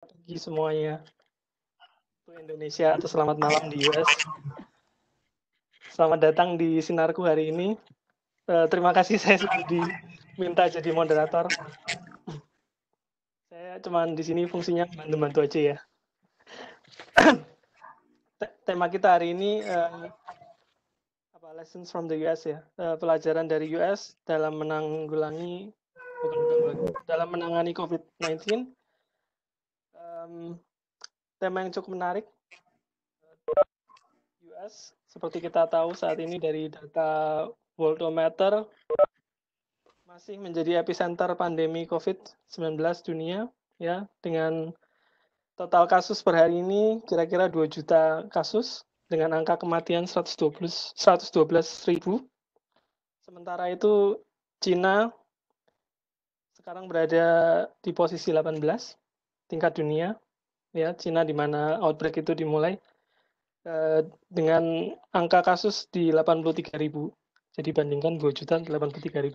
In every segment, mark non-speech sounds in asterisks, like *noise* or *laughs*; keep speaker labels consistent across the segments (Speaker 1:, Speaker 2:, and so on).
Speaker 1: pagi semuanya. Untuk Indonesia atau selamat malam di US. Selamat datang di sinarku hari ini. Uh, terima kasih saya sudah diminta jadi moderator. Saya cuman di sini fungsinya bantu-bantu aja ya. Tema kita hari ini uh, apa lessons from the US ya. Uh, pelajaran dari US dalam menanggulangi dalam menangani COVID-19 um, tema yang cukup menarik. US, seperti kita tahu saat ini dari data Worldometer, masih menjadi epicenter pandemi COVID-19 dunia ya dengan total kasus per hari ini kira-kira 2 juta kasus dengan angka kematian 112 112 ribu. Sementara itu Cina sekarang berada di posisi 18 tingkat dunia ya Cina di mana outbreak itu dimulai eh, dengan angka kasus di 83.000. Jadi bandingkan 2 juta 83.000.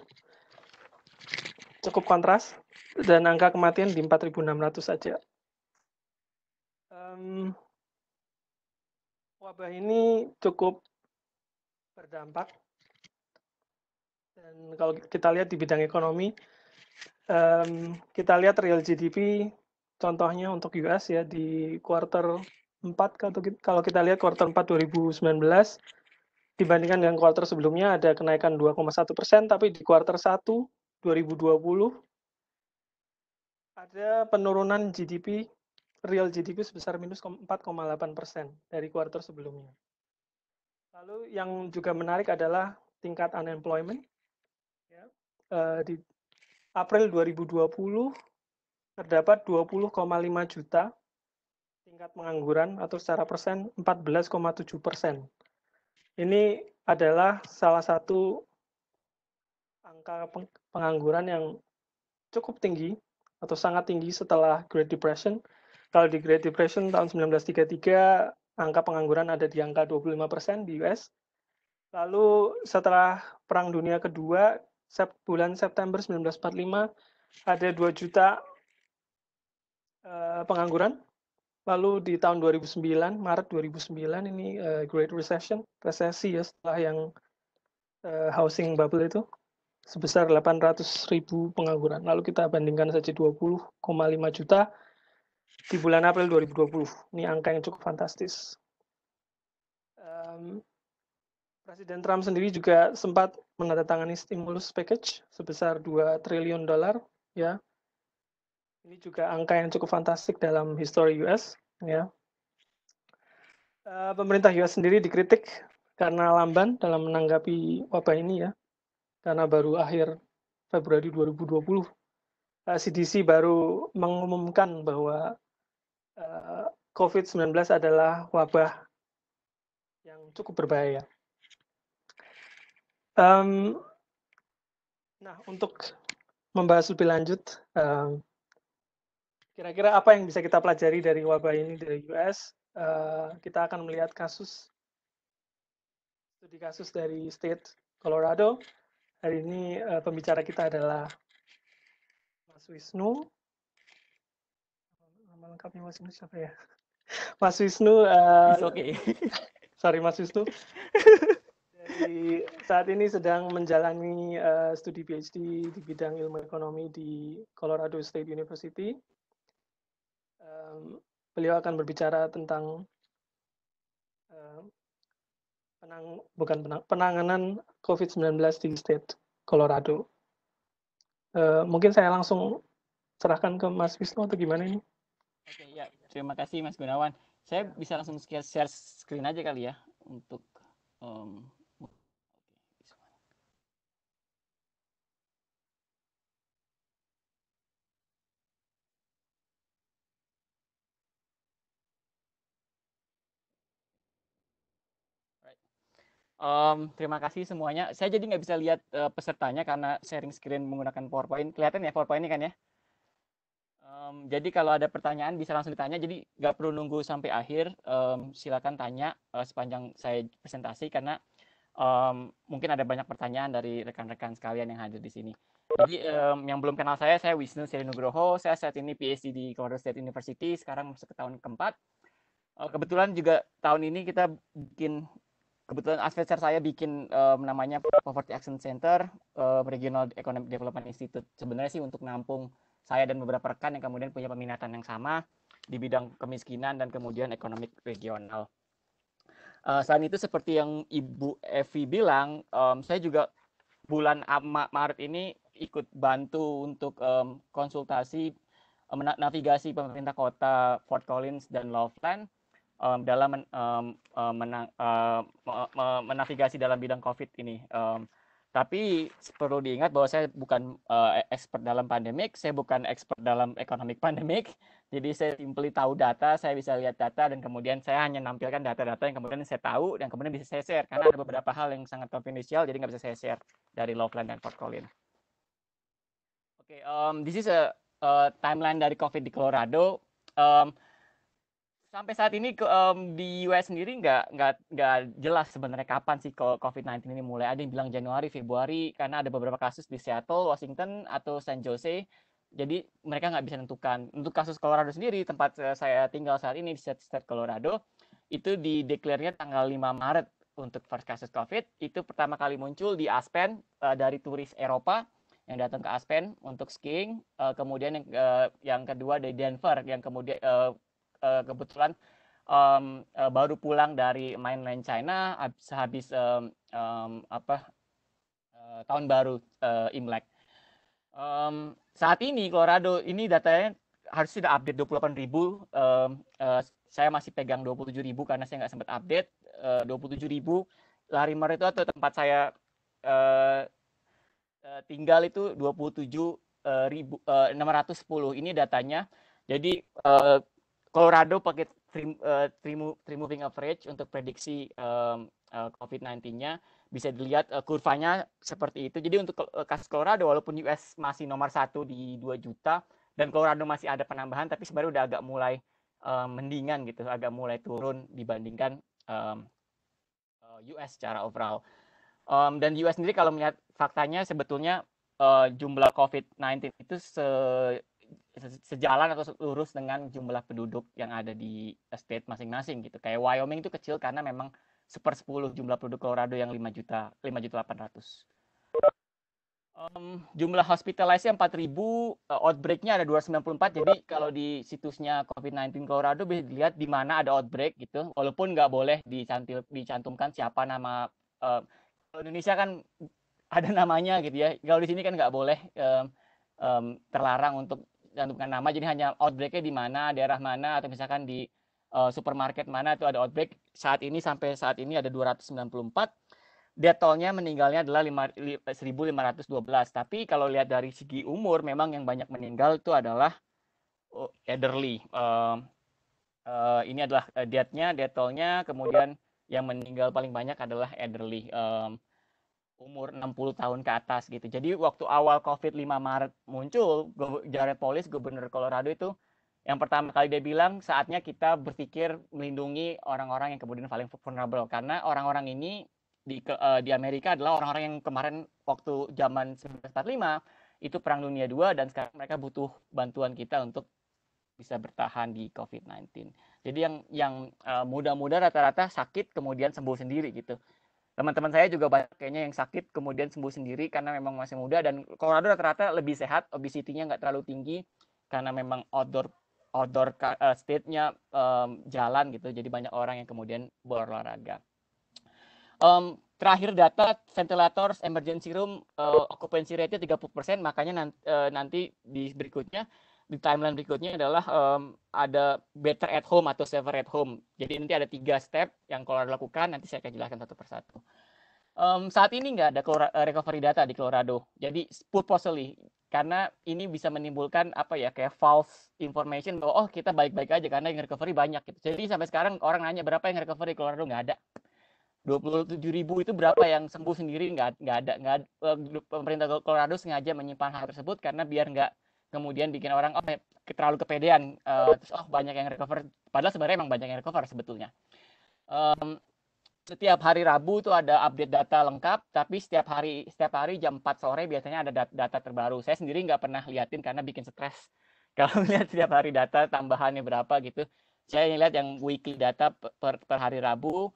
Speaker 1: Cukup kontras dan angka kematian di 4.600 saja. Um, wabah ini cukup berdampak. Dan kalau kita lihat di bidang ekonomi, um, kita lihat real GDP contohnya untuk US ya di quarter 4 kan kalau kita lihat quarter 4 2019 dibandingkan dengan quarter sebelumnya ada kenaikan 2,1 persen, tapi di quarter 1 2020 ada penurunan GDP, real GDP sebesar minus 4,8 persen dari quarter sebelumnya. Lalu yang juga menarik adalah tingkat unemployment. Ya. Eh, di April 2020 terdapat 20,5 juta tingkat pengangguran atau secara persen 14,7 persen. Ini adalah salah satu angka pengangguran yang cukup tinggi atau sangat tinggi setelah Great Depression. Kalau di Great Depression tahun 1933 angka pengangguran ada di angka 25 persen di US. Lalu setelah Perang Dunia Kedua, bulan September 1945 ada 2 juta Eh, pengangguran. Lalu di tahun 2009, Maret 2009 ini uh, Great Recession, resesi ya setelah yang uh, housing bubble itu sebesar 800 ribu pengangguran. Lalu kita bandingkan saja 20,5 juta di bulan April 2020. Ini angka yang cukup fantastis. Um, Presiden Trump sendiri juga sempat menandatangani stimulus package sebesar 2 triliun dolar ya ini juga angka yang cukup fantastik dalam histori US. Ya. Eh, pemerintah US sendiri dikritik karena lamban dalam menanggapi wabah ini ya, karena baru akhir Februari 2020 eh, CDC baru mengumumkan bahwa eh, COVID-19 adalah wabah yang cukup berbahaya. Um, nah, untuk membahas lebih lanjut, um, Kira-kira apa yang bisa kita pelajari dari wabah ini dari US? Uh, eh, kita akan melihat kasus studi kasus dari State Colorado. Hari ini uh, pembicara kita adalah Mas Wisnu. Nama lengkapnya Mas Wisnu siapa ya? *laughs* Mas Wisnu. Uh, okay. *laughs* sorry Mas Wisnu. Jadi saat ini sedang menjalani uh, studi PhD di bidang ilmu ekonomi di Colorado State University beliau akan berbicara tentang penang bukan penang, penanganan COVID-19 di state Colorado. Eh, mungkin saya langsung serahkan ke Mas Wisnu atau gimana ini?
Speaker 2: Oke ya, terima kasih Mas Gunawan. Saya bisa langsung share, share screen aja kali ya untuk um, Um, terima kasih semuanya. Saya jadi nggak bisa lihat uh, pesertanya karena sharing screen menggunakan PowerPoint. Kelihatan ya PowerPoint ini kan ya? Um, jadi kalau ada pertanyaan bisa langsung ditanya. Jadi nggak perlu nunggu sampai akhir. Um, silakan tanya uh, sepanjang saya presentasi karena um, mungkin ada banyak pertanyaan dari rekan-rekan sekalian yang hadir di sini. Jadi um, yang belum kenal saya, saya Wisnu Seri Saya saat ini PhD di Colorado State University. Sekarang masuk ke tahun keempat. Eh, kebetulan juga tahun ini kita bikin kebetulan advisor saya bikin um, namanya Poverty Action Center um, Regional Economic Development Institute. Sebenarnya sih untuk nampung saya dan beberapa rekan yang kemudian punya peminatan yang sama di bidang kemiskinan dan kemudian ekonomi regional. Uh, selain itu seperti yang Ibu Evi bilang, um, saya juga bulan Maret ini ikut bantu untuk um, konsultasi um, navigasi pemerintah kota Fort Collins dan Loveland um, dalam men, um, uh, menang, uh, menavigasi dalam bidang COVID ini. Um, tapi perlu diingat bahwa saya bukan uh, e-, expert dalam pandemik, saya bukan expert dalam economic pandemik. *laughs* Jadi saya simply tahu data, saya bisa lihat data dan kemudian saya hanya nampilkan data-data yang kemudian saya tahu dan kemudian bisa saya share karena ada beberapa hal yang sangat confidential jadi nggak bisa saya share dari Loveland dan Fort Collins. Oke, okay, um, this is a, a timeline dari COVID di Colorado. Um, Sampai saat ini um, di US sendiri nggak nggak nggak jelas sebenarnya kapan sih COVID-19 ini mulai. Ada yang bilang Januari, Februari, karena ada beberapa kasus di Seattle, Washington, atau San Jose. Jadi mereka nggak bisa tentukan. Untuk kasus Colorado sendiri, tempat eh, saya tinggal saat ini di State Colorado, itu declare-nya tanggal 5 Maret untuk first kasus COVID. Itu pertama kali muncul di Aspen uh, dari turis Eropa yang datang ke Aspen untuk skiing. Uh, kemudian yang uh, yang kedua dari Denver yang kemudian uh, uh, kebetulan um, uh, baru pulang dari mainland China habis habis um, um, apa uh, tahun baru uh, Imlek. Um, saat ini Colorado ini datanya harus sudah update 28 ribu. Um, uh, saya masih pegang 27 ribu karena saya nggak sempat update uh, 27 ribu. Larimer itu atau tempat saya uh, tinggal itu 27 ribu uh, 610 ini datanya. Jadi uh, Colorado pakai three, uh, three, three moving average untuk prediksi um, uh, eh, COVID-19-nya bisa dilihat uh, kurvanya seperti itu. Jadi untuk uh, kasus Colorado walaupun US masih nomor satu di 2 juta dan Colorado masih ada penambahan tapi sebenarnya udah agak mulai uh, mendingan gitu, agak mulai turun dibandingkan um, US secara overall. Um, dan US sendiri kalau melihat faktanya sebetulnya uh, jumlah COVID-19 itu se sejalan atau lurus dengan jumlah penduduk yang ada di state masing-masing gitu. Kayak Wyoming itu kecil karena memang seper 10 jumlah penduduk Colorado yang 5 juta 5 juta 800. Um, jumlah hospitalisasi 4000, uh, nya ada 294. Jadi kalau di situsnya COVID-19 Colorado bisa dilihat di mana ada outbreak gitu. Walaupun nggak boleh dicantil, dicantumkan siapa nama uh, Indonesia kan ada namanya gitu ya. Kalau di sini kan nggak boleh um, um, terlarang untuk dan bukan nama jadi hanya outbreaknya di mana daerah mana atau misalkan di uh, supermarket mana itu ada outbreak saat ini sampai saat ini ada 294 Detailnya meninggalnya adalah 5, 1512 tapi kalau lihat dari segi umur memang yang banyak meninggal itu adalah oh, elderly uh, uh, ini adalah eh, deathnya detailnya. kemudian yang meninggal paling banyak adalah elderly um, umur 60 tahun ke atas gitu. Jadi waktu awal COVID 5 Maret muncul, Jared Polis, Gubernur Colorado itu yang pertama kali dia bilang saatnya kita berpikir melindungi orang-orang yang kemudian paling vulnerable karena orang-orang ini di uh, di Amerika adalah orang-orang yang kemarin waktu zaman 1945 itu perang dunia II dan sekarang mereka butuh bantuan kita untuk bisa bertahan di COVID-19. Jadi yang yang uh, muda-muda rata-rata sakit kemudian sembuh sendiri gitu teman-teman saya juga banyak kayaknya yang sakit kemudian sembuh sendiri karena memang masih muda dan Colorado rata-rata lebih sehat obesitinya nggak terlalu tinggi karena memang outdoor outdoor eh, state-nya um, jalan gitu jadi banyak orang yang kemudian berolahraga um, terakhir data ventilators emergency room uh, occupancy rate-nya 30% makanya nanti, uh, eh, nanti di berikutnya di timeline berikutnya adalah um, ada better at home atau safer at home. Jadi nanti ada tiga step yang Colorado lakukan, nanti saya akan jelaskan satu persatu. Um, saat ini nggak ada eh, recovery data di Colorado, jadi put possibly karena ini bisa menimbulkan apa ya kayak false information bahwa oh kita baik-baik aja karena yang recovery banyak gitu. Jadi sampai sekarang orang nanya berapa yang recovery Colorado nggak ada. 27 ribu itu berapa yang sembuh sendiri nggak nggak ada nggak eh, pemerintah Colorado sengaja menyimpan hal tersebut karena biar nggak kemudian bikin orang oh ya, terlalu kepedean uh, terus oh banyak yang recover padahal sebenarnya emang banyak yang recover sebetulnya um, setiap hari Rabu itu ada update data lengkap, tapi setiap hari setiap hari jam 4 sore biasanya ada data, terbaru. Saya sendiri nggak pernah liatin karena bikin stres. *laughs* Kalau lihat setiap hari data tambahannya berapa gitu. Saya lihat yang weekly data per, per hari Rabu,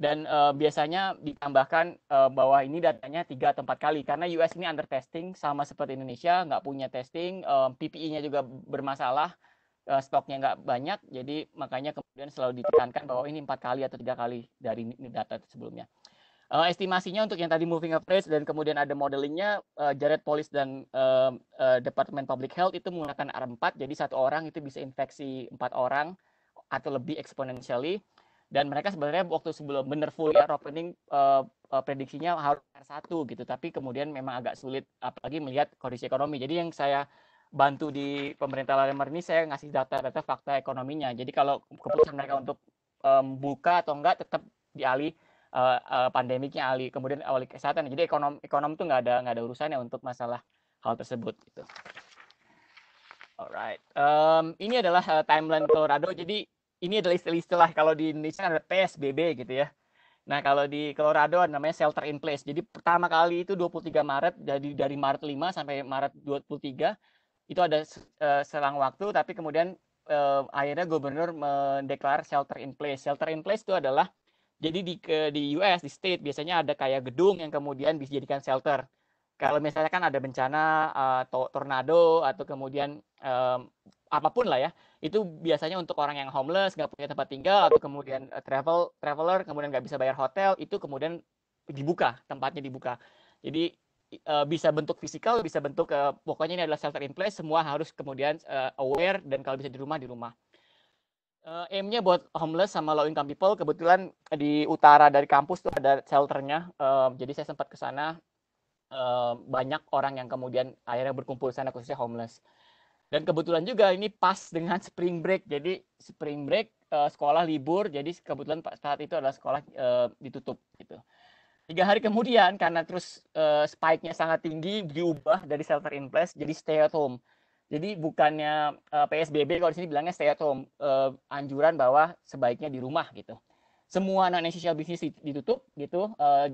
Speaker 2: dan uh, biasanya ditambahkan uh, eh, bahwa ini datanya tiga atau empat kali karena US ini under testing sama seperti Indonesia nggak punya testing uh, eh, PPI-nya juga bermasalah uh, stoknya nggak banyak jadi makanya kemudian selalu ditekankan bahwa ini empat kali atau tiga kali dari data sebelumnya uh, estimasinya untuk yang tadi moving average dan kemudian ada modelingnya uh, Jared Polis dan uh, uh, Departemen Public Health itu menggunakan R4 jadi satu orang itu bisa infeksi empat orang atau lebih exponentially dan mereka sebenarnya waktu sebelum bener full year opening uh, uh, prediksinya harus R1 gitu tapi kemudian memang agak sulit apalagi melihat kondisi ekonomi jadi yang saya bantu di pemerintah Lalemar ini saya ngasih data-data fakta ekonominya jadi kalau keputusan mereka untuk um, buka atau enggak tetap dialih uh, uh, pandemiknya alih kemudian awali kesehatan jadi ekonom ekonom tuh nggak ada nggak ada urusannya untuk masalah hal tersebut gitu Alright, um, ini adalah uh, timeline Colorado. Jadi ini adalah istilah-istilah kalau di Indonesia ada PSBB gitu ya. Nah, kalau di Colorado namanya shelter in place. Jadi pertama kali itu 23 Maret Jadi dari Maret 5 sampai Maret 23 itu ada eh, selang waktu tapi kemudian uh, akhirnya gubernur mendeklar shelter in place. Shelter in place itu adalah jadi di ke, di US di state biasanya ada kayak gedung yang kemudian bisa dijadikan shelter. Kalau misalnya kan ada bencana atau eh, tornado atau kemudian um, apapun lah ya itu biasanya untuk orang yang homeless nggak punya tempat tinggal atau kemudian eh, travel traveler kemudian nggak bisa bayar hotel itu kemudian dibuka tempatnya dibuka jadi eh, bisa bentuk fisikal bisa bentuk eh, pokoknya ini adalah shelter in place semua harus kemudian aware dan kalau bisa di rumah di rumah uh, aimnya buat homeless sama low income people kebetulan di utara dari kampus tuh ada shelternya uh, jadi saya sempat ke sana uh, banyak orang yang kemudian akhirnya berkumpul sana khususnya homeless dan kebetulan juga ini pas dengan *laughs* spring break jadi spring break uh, sekolah libur jadi kebetulan saat itu adalah sekolah uh, ditutup gitu tiga hari kemudian karena terus uh, spike-nya sangat tinggi diubah dari shelter in place jadi stay at home jadi bukannya uh, psbb kalau di sini bilangnya stay at home uh, anjuran bahwa sebaiknya di rumah gitu semua non essential bisnis ditutup gitu uh,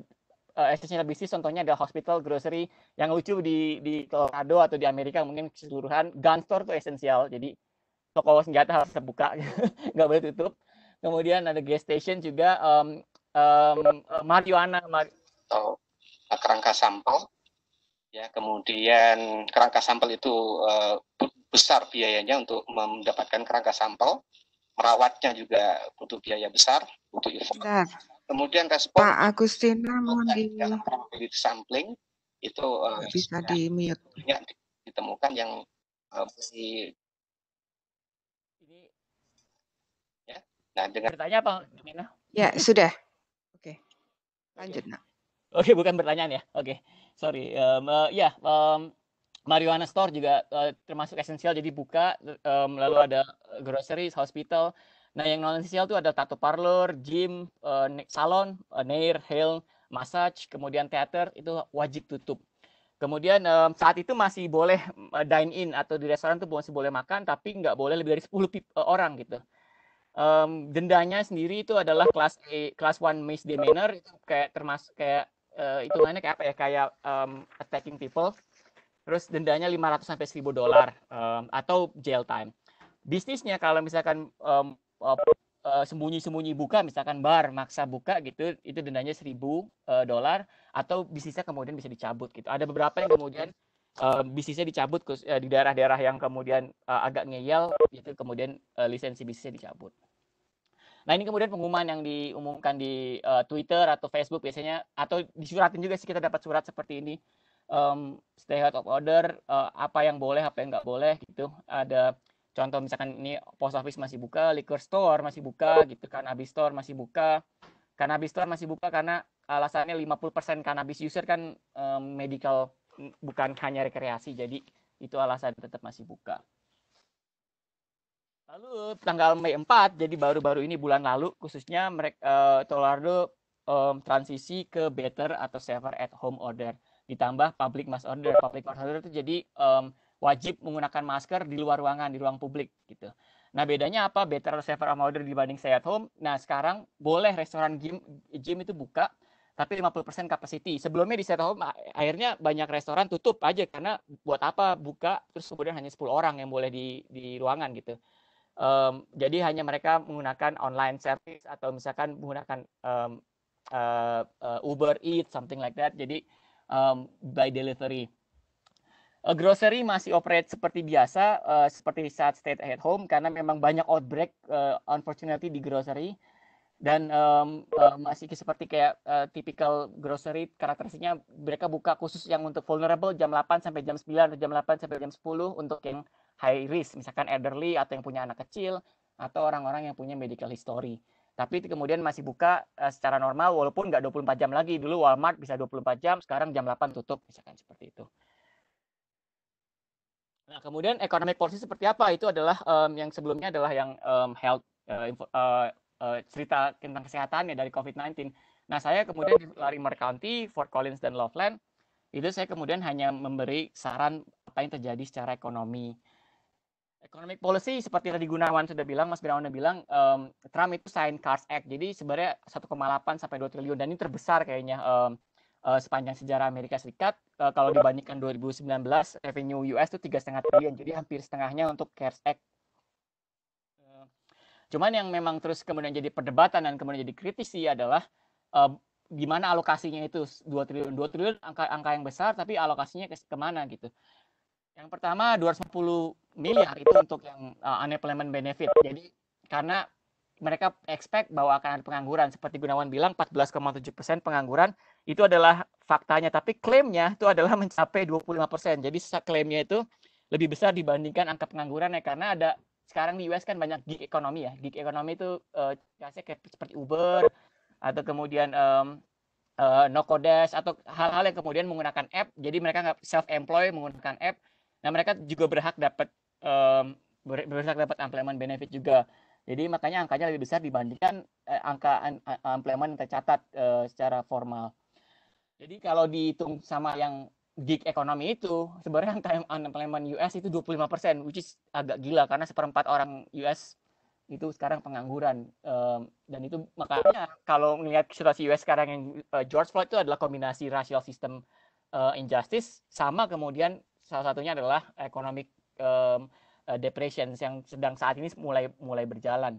Speaker 2: uh, eh, essential business contohnya ada hospital, grocery. Yang lucu di di Colorado atau di Amerika mungkin keseluruhan gun store tuh esensial. Jadi toko senjata harus terbuka, *laughs* nggak boleh tutup. Kemudian ada gas station juga um, um, marijuana mar atau kerangka sampel.
Speaker 3: Ya, kemudian kerangka sampel itu uh, besar biayanya untuk mendapatkan kerangka sampel merawatnya juga butuh biaya besar, butuh effort. Nah, Kemudian respon
Speaker 4: Pak Agustin mohon di
Speaker 3: sampling itu eh, bisa
Speaker 4: di mute.
Speaker 2: ditemukan yang uh, eh, di ini ya. Nah, dengan bertanya Pak Mina? Ya, sudah. Oke. Okay. Lanjut, Oke, okay, bukan pertanyaan ya. Oke. Okay. Sorry. Um, uh, ya, yeah, um, marijuana store juga uh, termasuk esensial jadi buka um, lalu ada grocery, hospital Nah, yang non esensial itu ada tato parlor, gym, uh, salon, uh, eh, nail, hair, massage, kemudian teater itu wajib tutup. Kemudian um, saat itu masih boleh dine in atau di restoran itu masih boleh makan, tapi nggak boleh lebih dari 10 orang gitu. Um, dendanya sendiri itu adalah kelas A, kelas one misdemeanor itu kayak termasuk kayak uh, itu kayak apa ya kayak um, attacking people. Terus dendanya 500 sampai 1000 dolar um, atau jail time. Bisnisnya kalau misalkan um, Eh, sembunyi-sembunyi buka misalkan bar maksa buka gitu itu dendanya seribu eh, dolar atau bisnisnya kemudian bisa dicabut gitu ada beberapa yang kemudian eh, bisnisnya dicabut uh, di daerah-daerah yang kemudian agak ngeyel itu kemudian lisensi bisnisnya dicabut nah ini kemudian pengumuman yang diumumkan di uh, Twitter atau Facebook biasanya atau disuratin juga sih kita dapat surat seperti ini um, stay out of order uh, apa yang boleh apa yang nggak boleh gitu ada contoh misalkan ini post office masih buka liquor store masih buka gitu cannabis store masih buka cannabis store masih buka karena alasannya 50% cannabis user kan um, medical bukan hanya rekreasi jadi itu alasan tetap masih buka lalu tanggal Mei 4 jadi baru-baru ini bulan lalu khususnya mereka uh, eh, Tolardo um, transisi ke better atau safer at home order ditambah public mass order public mass order itu jadi um, wajib menggunakan masker di luar ruangan, di ruang publik gitu. Nah, bedanya apa better safer from order dibanding stay at home? Nah, sekarang boleh restoran gym, gym itu buka tapi 50% capacity. Sebelumnya di stay at home akhirnya banyak restoran tutup aja karena buat apa buka terus kemudian hanya 10 orang yang boleh di di ruangan gitu. Um, jadi hanya mereka menggunakan online service atau misalkan menggunakan um, uh, uh, Uber Eats something like that. Jadi um, by delivery. Uh, grocery masih operate seperti biasa, uh, seperti saat stay at home, karena memang banyak outbreak, uh, unfortunately di grocery. Dan um, uh, masih seperti kayak uh, typical grocery, karakteristiknya mereka buka khusus yang untuk vulnerable jam 8 sampai jam 9 atau jam 8 sampai jam 10 untuk yang high risk, misalkan elderly atau yang punya anak kecil atau orang-orang yang punya medical history. Tapi kemudian masih buka uh, secara normal walaupun nggak 24 jam lagi. Dulu Walmart bisa 24 jam, sekarang jam 8 tutup misalkan seperti itu. Nah, kemudian economic policy seperti apa? Itu adalah um, yang sebelumnya adalah yang um, health uh, uh, uh, cerita tentang kesehatannya dari COVID-19. Nah, saya kemudian di Larimer County, Fort Collins dan Loveland, itu saya kemudian hanya memberi saran apa yang terjadi secara ekonomi. Economic policy seperti tadi Gunawan sudah bilang, Mas Gunawan sudah bilang, um, Trump itu sign CARS Act. Jadi sebenarnya 1,8 sampai 2 triliun dan ini terbesar kayaknya um, uh, sepanjang sejarah Amerika Serikat uh, kalau dibandingkan 2019 revenue US itu tiga setengah triliun jadi hampir setengahnya untuk CARES Act eh, cuman yang memang terus kemudian jadi perdebatan dan kemudian jadi kritisi adalah uh, gimana alokasinya itu 2 triliun 2 triliun angka angka yang besar tapi alokasinya ke kemana gitu yang pertama 250 miliar itu untuk yang uh, unemployment benefit jadi karena mereka expect bahwa akan ada pengangguran. Seperti Gunawan bilang, 14,7 persen pengangguran itu adalah faktanya, tapi klaimnya itu adalah *laughs* mencapai 25 persen. Jadi klaimnya itu lebih besar dibandingkan angka pengangguran ya karena ada sekarang di US kan banyak gig ekonomi ya. Gig ekonomi itu uh, kayak seperti Uber atau kemudian um, uh, no atau hal-hal yang kemudian menggunakan app. Jadi mereka nggak self employ menggunakan app. Nah mereka juga berhak dapat um, berhak dapat employment benefit juga. Jadi makanya angkanya lebih besar dibandingkan eh, angka an, employment yang tercatat eh, secara formal. Jadi kalau dihitung sama yang gig ekonomi itu, sebenarnya angka unemployment US itu 25%, which is agak gila karena seperempat orang US itu sekarang pengangguran um, dan itu makanya kalau melihat situasi US sekarang yang uh, George Floyd itu adalah kombinasi racial sistem uh, eh, injustice sama kemudian salah satunya adalah economic um, uh, depression yang sedang saat ini mulai mulai berjalan.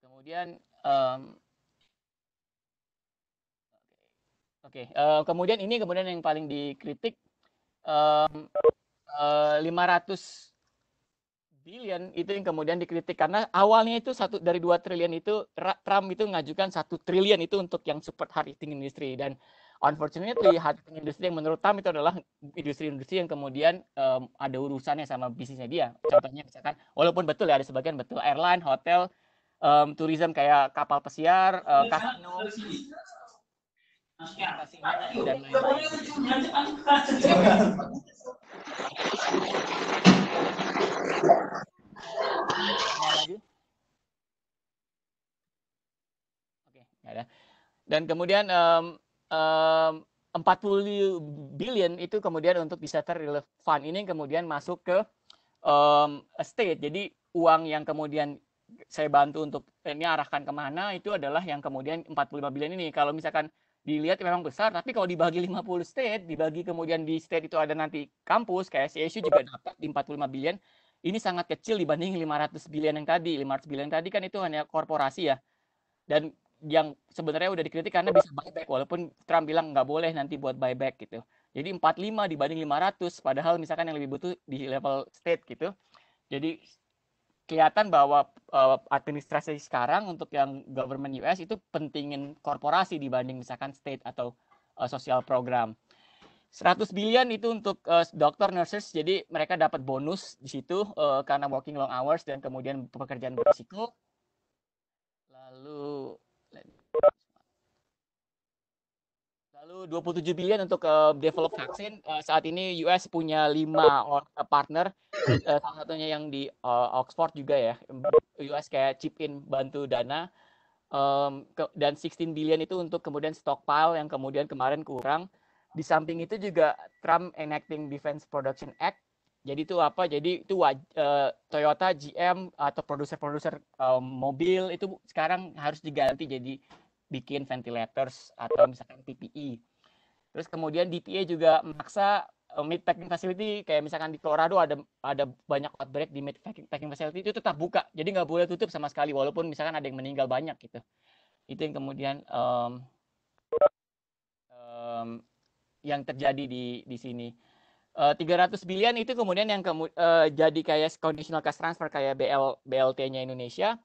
Speaker 2: Kemudian um, Oke, okay. uh, eh, kemudian ini kemudian yang paling dikritik um, uh, 500 billion itu yang kemudian dikritik karena awalnya itu satu dari dua triliun itu Trump itu mengajukan satu triliun itu untuk yang support hard industry dan unfortunately hacking industry yang menurut Tam itu adalah industri-industri yang kemudian um, ada urusannya sama bisnisnya dia. Contohnya misalkan walaupun betul ya ada sebagian betul airline, hotel, um, tourism kayak kapal pesiar, uh, kasino dan lain-lain. Oke, ada. Dan kemudian um, um, 40 billion itu kemudian untuk bisa relief fund ini kemudian masuk ke um, state. Jadi uang yang kemudian saya bantu untuk eh, ini arahkan kemana itu adalah yang kemudian 45 billion ini. Kalau misalkan dilihat memang besar, tapi kalau dibagi 50 state, dibagi kemudian di state itu ada nanti kampus, kayak CSU juga dapat di 45 billion, ini sangat kecil dibanding 500 billion yang tadi. 500 billion yang tadi kan itu hanya korporasi ya. Dan yang sebenarnya udah dikritik karena bisa buyback walaupun Trump bilang nggak boleh nanti buat buyback gitu. Jadi 45 dibanding 500 padahal misalkan yang lebih butuh di level state gitu. Jadi kelihatan bahwa uh, administrasi sekarang untuk yang government US itu pentingin korporasi dibanding misalkan state atau uh, eh, sosial program. 100 billion itu untuk uh, eh, dokter nurses jadi mereka dapat bonus di situ uh, karena working long hours dan kemudian pekerjaan berisiko. Lalu Lalu 27 billion untuk uh, develop vaksin. Uh, saat ini US punya lima eh, partner. Uh, salah satunya yang di uh, Oxford juga ya. US kayak chip in bantu dana. Um, ke, dan 16 billion itu untuk kemudian stockpile yang kemudian kemarin kurang. Di samping itu juga Trump enacting Defense Production Act. Jadi itu apa? Jadi itu uh, Toyota, GM atau produser-produser uh, mobil itu sekarang harus diganti jadi bikin ventilators atau misalkan PPE. Terus kemudian DPA juga memaksa eh, meat packing facility kayak misalkan di Colorado ada ada banyak outbreak di meat packing, facility itu tetap buka jadi nggak boleh tutup sama sekali walaupun misalkan ada yang meninggal banyak gitu itu yang kemudian um, um, yang terjadi di di sini uh, eh, 300 billion itu kemudian yang kemu, uh, jadi kayak conditional cash transfer kayak BL BLT-nya Indonesia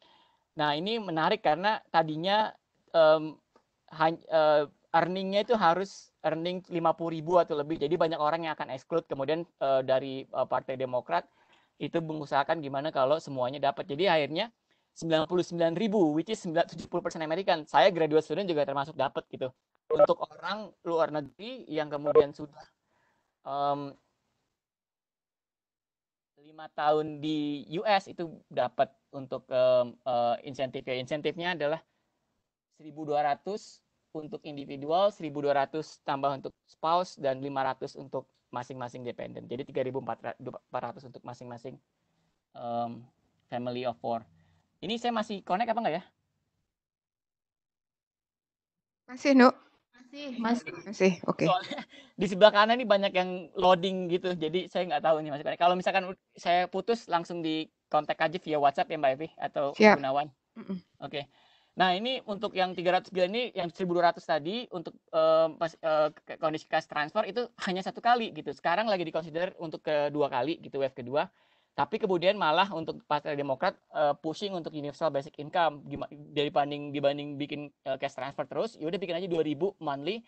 Speaker 2: nah ini menarik karena tadinya um, uh, earningnya itu harus earning 50 ribu atau lebih. Jadi banyak orang yang akan exclude kemudian uh, dari uh, Partai Demokrat itu mengusahakan gimana kalau semuanya dapat. Jadi akhirnya 99 ribu, which is 70% American. Saya graduate student juga termasuk dapat gitu. Untuk orang luar negeri yang kemudian sudah um, lima tahun di US itu dapat untuk um, uh, insentifnya. Insentifnya adalah 1200 untuk individual, 1200 tambah untuk spouse dan 500 untuk masing-masing dependent. Jadi 3400 untuk masing-masing um, family of four. Ini saya masih connect apa enggak ya? Masih, Nuk. Masih, masih. Masih, oke. Okay. di sebelah kanan ini banyak yang loading gitu, jadi saya nggak tahu nih masih connect. Kalau misalkan saya putus, langsung di kontak aja via WhatsApp ya Mbak Evi atau Siap. Gunawan. Mm -mm. Oke. Okay. Nah, ini untuk yang 300 309 ini yang 1200 tadi untuk uh, eh, pas, uh, eh, kondisi cash transfer itu hanya satu kali gitu. Sekarang lagi dikonsider untuk kedua kali gitu wave kedua. Tapi kemudian malah untuk Partai Demokrat uh, eh, pushing untuk universal basic income dari banding dibanding bikin uh, cash transfer terus, ya udah bikin aja 2000 monthly.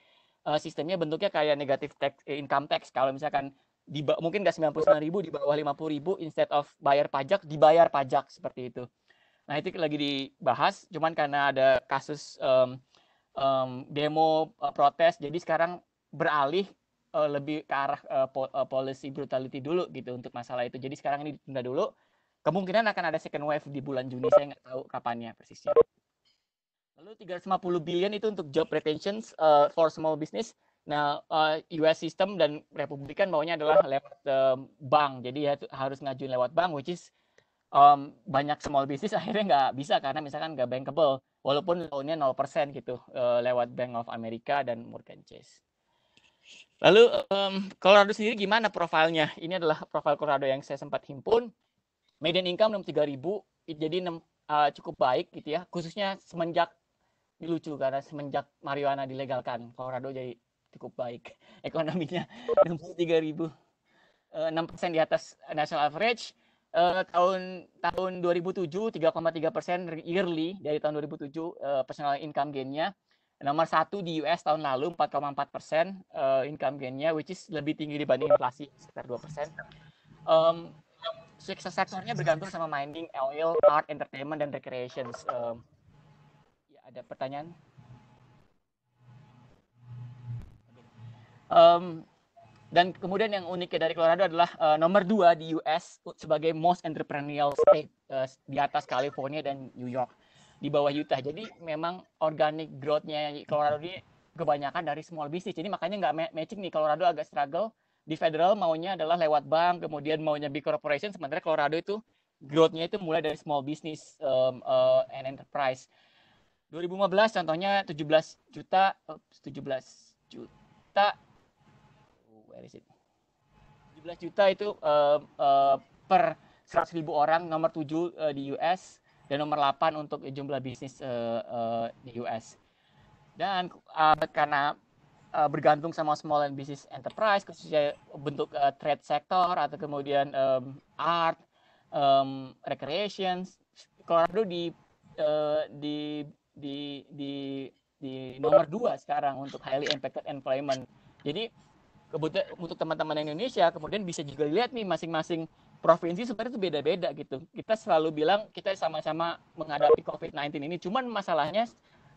Speaker 2: Uh, sistemnya bentuknya kayak negatif tax income tax kalau misalkan di mungkin nggak 99 ribu di bawah 50 ribu instead of bayar pajak dibayar pajak seperti itu Nah itu lagi dibahas, cuman karena ada kasus um, um, demo uh, protes, jadi sekarang beralih uh, lebih ke arah uh, po uh, policy brutality dulu gitu untuk masalah itu. Jadi sekarang ini ditunda dulu. Kemungkinan akan ada second wave di bulan Juni, saya nggak tahu kapannya persisnya. Lalu 350 billion itu untuk job retention uh, for small business. Nah, uh, US system dan Republikan maunya adalah lewat uh, bank. Jadi ya, harus ngajuin lewat bank, which is um, banyak small business *laughs* akhirnya nggak bisa karena misalkan nggak bankable walaupun loannya 0% gitu uh, lewat Bank of America dan Morgan Chase. Lalu um, Colorado sendiri gimana profilnya? Ini adalah profil Colorado yang saya sempat himpun. Median income 63.000 jadi uh, cukup baik gitu ya. Khususnya semenjak lucu karena semenjak marijuana dilegalkan Colorado jadi cukup baik *laughs* ekonominya 63.000 *laughs* 6% eh, di atas national average uh, tahun tahun 2007 3,3 persen yearly dari tahun 2007 uh, eh, personal income gainnya nomor satu di US tahun lalu 4,4 persen uh, income gainnya which is lebih tinggi dibanding inflasi sekitar 2 persen um, sukses sektornya bergantung sama mining, oil, art, entertainment, dan recreations. Um, ya, ada pertanyaan? Um, dan kemudian yang uniknya dari Colorado adalah uh, nomor dua di US sebagai most entrepreneurial state uh, di atas California dan New York di bawah Utah. Jadi memang organic growth-nya Colorado ini kebanyakan dari small business. Jadi makanya nggak matching nih Colorado agak struggle di federal maunya adalah lewat bank, kemudian maunya big corporation. Sementara Colorado itu growth-nya itu mulai dari small business um, uh, and enterprise. 2015 contohnya 17 juta, 17 juta where 17 juta itu uh, uh, per 100 ribu orang nomor 7 uh, eh, di US dan nomor 8 untuk jumlah bisnis uh, uh, di US. Dan uh, karena uh, bergantung sama small and business enterprise khususnya bentuk uh, trade sector atau kemudian um, art, um, recreation, Colorado di uh, di di di di nomor dua sekarang untuk highly impacted employment. Jadi kebutuhan untuk teman-teman Indonesia kemudian bisa juga dilihat nih masing-masing provinsi sebenarnya itu beda-beda gitu. Kita selalu bilang kita sama-sama menghadapi COVID-19 ini, cuman masalahnya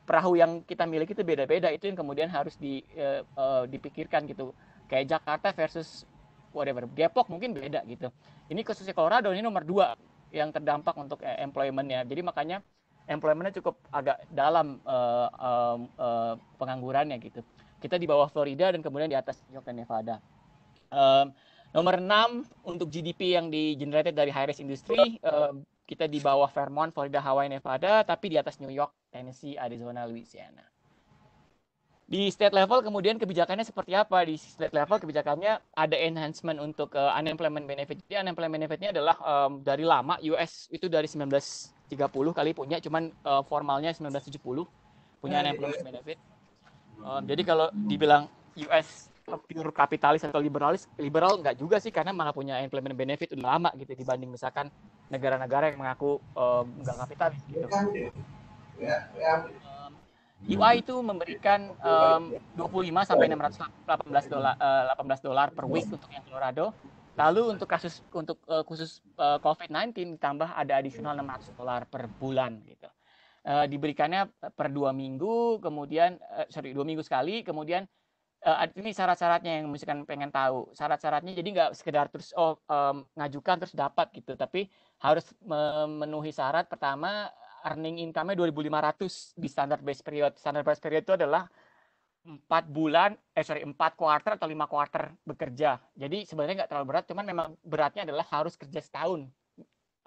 Speaker 2: perahu yang kita miliki itu beda-beda itu yang kemudian harus di, uh, uh, dipikirkan gitu. Kayak Jakarta versus whatever Depok mungkin beda gitu. Ini khususnya Colorado ini nomor dua yang terdampak untuk eh, employmentnya. Jadi makanya employmentnya cukup agak dalam uh, uh, uh, penganggurannya gitu. Kita di bawah Florida dan kemudian di atas New York dan Nevada. Um, nomor 6 untuk GDP yang di generated dari high risk industry um, kita di bawah Vermont, Florida, Hawaii, Nevada, tapi di atas New York, Tennessee, Arizona, Louisiana. Di state level kemudian kebijakannya seperti apa? Di state level kebijakannya ada enhancement untuk uh, unemployment benefit. Jadi unemployment benefitnya adalah um, dari lama US itu dari 1930 kali punya, cuman uh, formalnya 1970 punya nah, unemployment iya. benefit. Um, jadi kalau dibilang US pure kapitalis atau liberalis, liberal nggak juga sih karena malah punya employment benefit udah lama gitu dibanding misalkan negara-negara yang mengaku nggak kapitalis gitu. Um, UI itu memberikan um, 25 sampai 618 dolar uh, 18 dolar per week untuk yang Colorado. Lalu untuk kasus untuk uh, khusus uh, eh, COVID-19 ditambah ada additional 600 dolar per bulan gitu uh, diberikannya per dua minggu, kemudian uh, sorry dua minggu sekali, kemudian uh, ini syarat-syaratnya yang misalkan pengen tahu syarat-syaratnya jadi nggak sekedar terus oh um, ngajukan terus dapat gitu, tapi harus memenuhi syarat pertama earning income-nya 2.500 di standard base period. Standard base period itu adalah empat bulan, eh sorry empat quarter atau lima quarter bekerja. Jadi sebenarnya nggak terlalu berat, cuman memang beratnya adalah harus kerja setahun,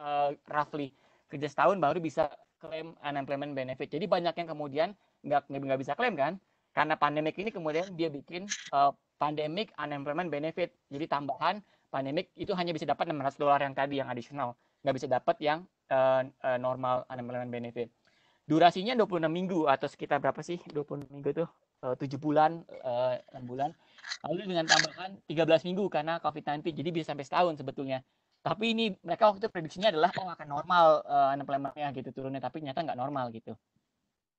Speaker 2: uh, roughly kerja setahun baru bisa klaim unemployment benefit. Jadi banyak yang kemudian nggak nggak bisa klaim kan, karena pandemik ini kemudian dia bikin uh, pandemic unemployment benefit. Jadi tambahan pandemik itu hanya bisa dapat 600 dolar yang tadi yang additional, nggak bisa dapat yang uh, uh, normal unemployment benefit. Durasinya 26 minggu atau sekitar berapa sih 26 minggu tuh? Uh, 7 bulan, uh, 6 bulan. Lalu dengan tambahan 13 minggu karena COVID-19, jadi bisa sampai setahun sebetulnya tapi ini mereka waktu itu prediksinya adalah oh akan normal uh, unemployment-nya gitu turunnya tapi nyata nggak normal gitu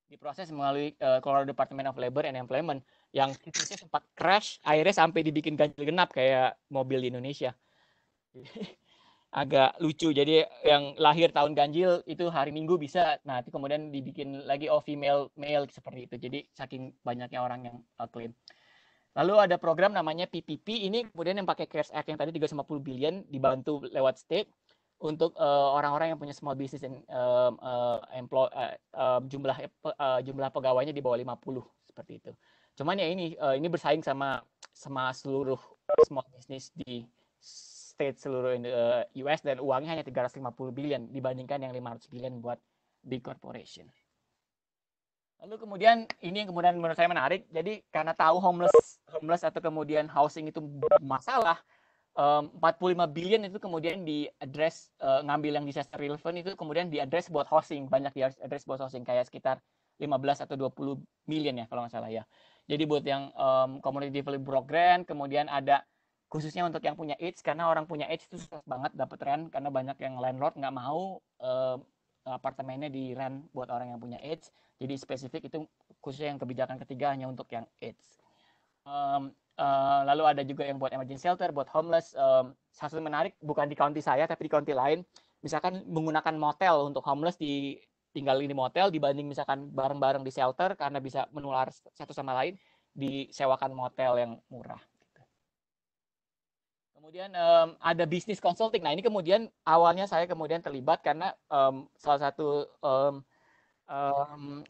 Speaker 2: diproses melalui uh, eh, Colorado Department of Labor and Employment yang situsnya sempat crash akhirnya sampai dibikin ganjil genap kayak mobil di Indonesia *laughs* agak lucu jadi yang lahir tahun ganjil itu hari Minggu bisa nah itu kemudian dibikin lagi oh female male seperti itu jadi saking banyaknya orang yang eh, klaim uh, Lalu ada program namanya PPP ini kemudian yang pakai CARES Act yang tadi 350 billion dibantu lewat state untuk eh, orang-orang uh, yang punya small business dan um, uh, uh, uh, jumlah uh, jumlah pegawainya di bawah 50 seperti itu. Cuman ya ini uh, ini bersaing sama sama seluruh small business di state seluruh US dan uangnya hanya 350 billion dibandingkan yang 500 billion buat big corporation. Lalu kemudian ini yang kemudian menurut saya menarik. Jadi karena tahu homeless homeless atau kemudian housing itu masalah, 45 billion itu kemudian di address eh, ngambil yang disaster relevant itu kemudian di address buat housing banyak di address buat housing kayak sekitar 15 atau 20 million ya kalau nggak salah ya. Jadi buat yang um, community development program kemudian ada khususnya untuk yang punya AIDS karena orang punya AIDS itu susah banget dapat rent karena banyak yang landlord nggak mau um, apartemennya di rent buat orang yang punya AIDS. Jadi spesifik itu khususnya yang kebijakan ketiga hanya untuk yang AIDS. Um, uh, lalu ada juga yang buat emergency shelter, buat homeless. Um, satu menarik bukan di county saya tapi di county lain. Misalkan menggunakan motel untuk homeless di tinggal di motel dibanding misalkan bareng-bareng di shelter karena bisa menular satu sama lain disewakan motel yang murah. Kemudian um, ada bisnis consulting. Nah ini kemudian awalnya saya kemudian terlibat karena um, salah satu um, um,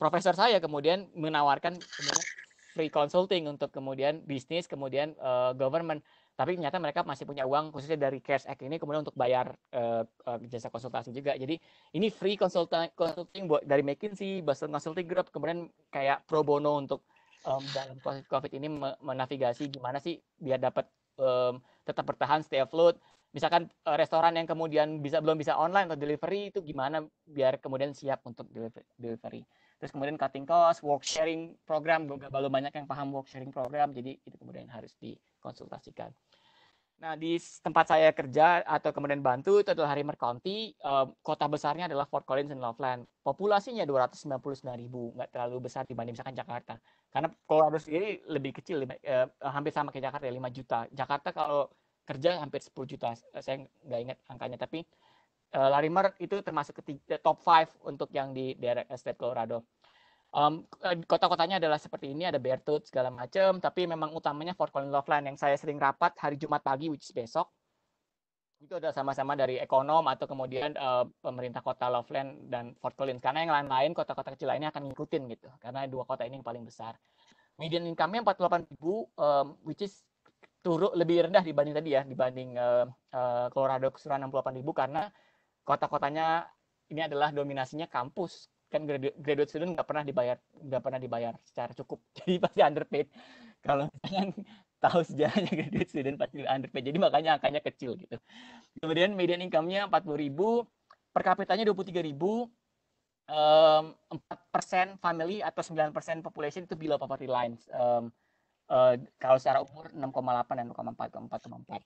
Speaker 2: profesor saya kemudian menawarkan kemudian free consulting untuk kemudian bisnis, kemudian uh, government. Tapi ternyata mereka masih punya uang khususnya dari Cares Act ini kemudian untuk bayar uh, uh, jasa konsultasi juga. Jadi ini free consulting, consulting buat dari McKinsey, Boston Consulting Group, kemudian kayak pro bono untuk um, dalam COVID ini menavigasi gimana sih biar dapat um, tetap bertahan stay afloat misalkan eh, restoran yang kemudian bisa belum bisa online atau delivery itu gimana biar kemudian siap untuk delivery terus kemudian cutting cost work sharing program belum banyak yang paham work sharing program jadi itu kemudian harus dikonsultasikan Nah, di tempat saya kerja atau kemudian bantu itu adalah Harimer County. kota besarnya adalah Fort Collins dan Loveland. Populasinya 299 ribu, nggak terlalu besar dibanding misalkan Jakarta. Karena Colorado sendiri lebih kecil, uh, hampir sama kayak Jakarta, ya, 5 juta. Jakarta kalau kerja hampir 10 juta, eh, saya nggak ingat angkanya. Tapi uh, Larimer itu termasuk ketiga, eh, top 5 untuk yang di daerah eh, State Colorado um, kota-kotanya adalah seperti ini ada Bertut segala macam tapi memang utamanya Fort Collins Loveland yang saya sering rapat hari Jumat pagi which is besok itu adalah sama-sama dari ekonom atau kemudian uh, pemerintah kota Loveland dan Fort Collins karena yang lain-lain kota-kota kecil lainnya akan ngikutin gitu karena dua kota ini yang paling besar median income-nya 48 ribu um, which is turun lebih rendah dibanding tadi ya dibanding uh, uh, Colorado keseluruhan 68 ribu karena kota-kotanya ini adalah dominasinya kampus kan graduate, student nggak pernah dibayar nggak pernah dibayar secara cukup *laughs* jadi pasti underpaid kalau misalnya tahu sejarahnya graduate student pasti underpaid jadi makanya angkanya kecil gitu kemudian median income-nya empat puluh ribu per kapitanya tiga ribu empat persen family atau sembilan persen population itu below poverty lines um, uh, kalau secara umur 6,8 dan empat 4,4 empat eh,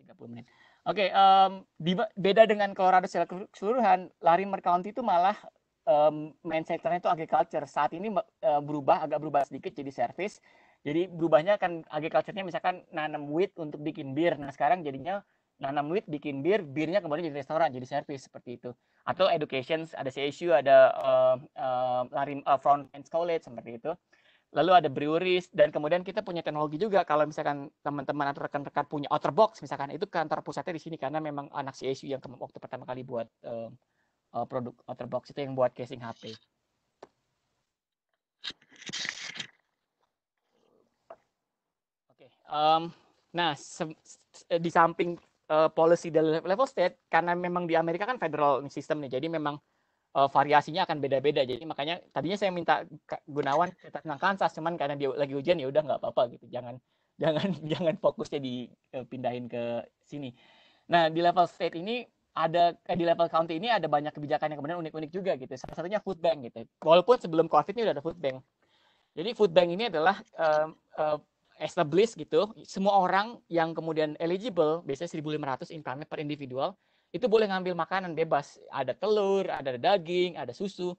Speaker 2: tiga puluh menit Oke, okay, um, beda dengan Colorado secara keseluruhan, Larimer County itu malah um, main sektornya itu agriculture. Saat ini uh, berubah, agak berubah sedikit jadi service. Jadi berubahnya kan agriculture-nya misalkan nanam wheat untuk bikin bir. Nah sekarang jadinya nanam wheat, bikin bir, birnya kemudian jadi restoran, jadi service seperti itu. Atau education, ada CSU, ada uh, uh, uh, Front End College seperti itu lalu ada breweries dan kemudian kita punya teknologi juga kalau misalkan teman-teman atau rekan-rekan punya outer box misalkan itu kantor pusatnya di sini karena memang anak si ASU yang waktu pertama kali buat uh, uh, produk outer box itu yang buat casing HP. Oke, okay, um, nah di samping uh, policy dari level state karena memang di Amerika kan federal system nih jadi memang uh, variasinya akan beda-beda. Jadi makanya tadinya saya minta Gunawan cerita tentang Kansas, cuman karena dia lagi hujan ya udah nggak apa-apa gitu. Jangan *laughs* jangan jangan fokusnya dipindahin eh, ke sini. Nah di level state ini ada eh, di level county ini ada banyak kebijakan yang kemudian unik-unik juga gitu. Salah satunya food bank gitu. Walaupun sebelum COVID ini udah ada food bank. Jadi food bank ini adalah uh, uh, established gitu. Semua orang yang kemudian eligible biasanya 1.500 income per individual itu boleh ngambil makanan bebas ada telur ada daging ada susu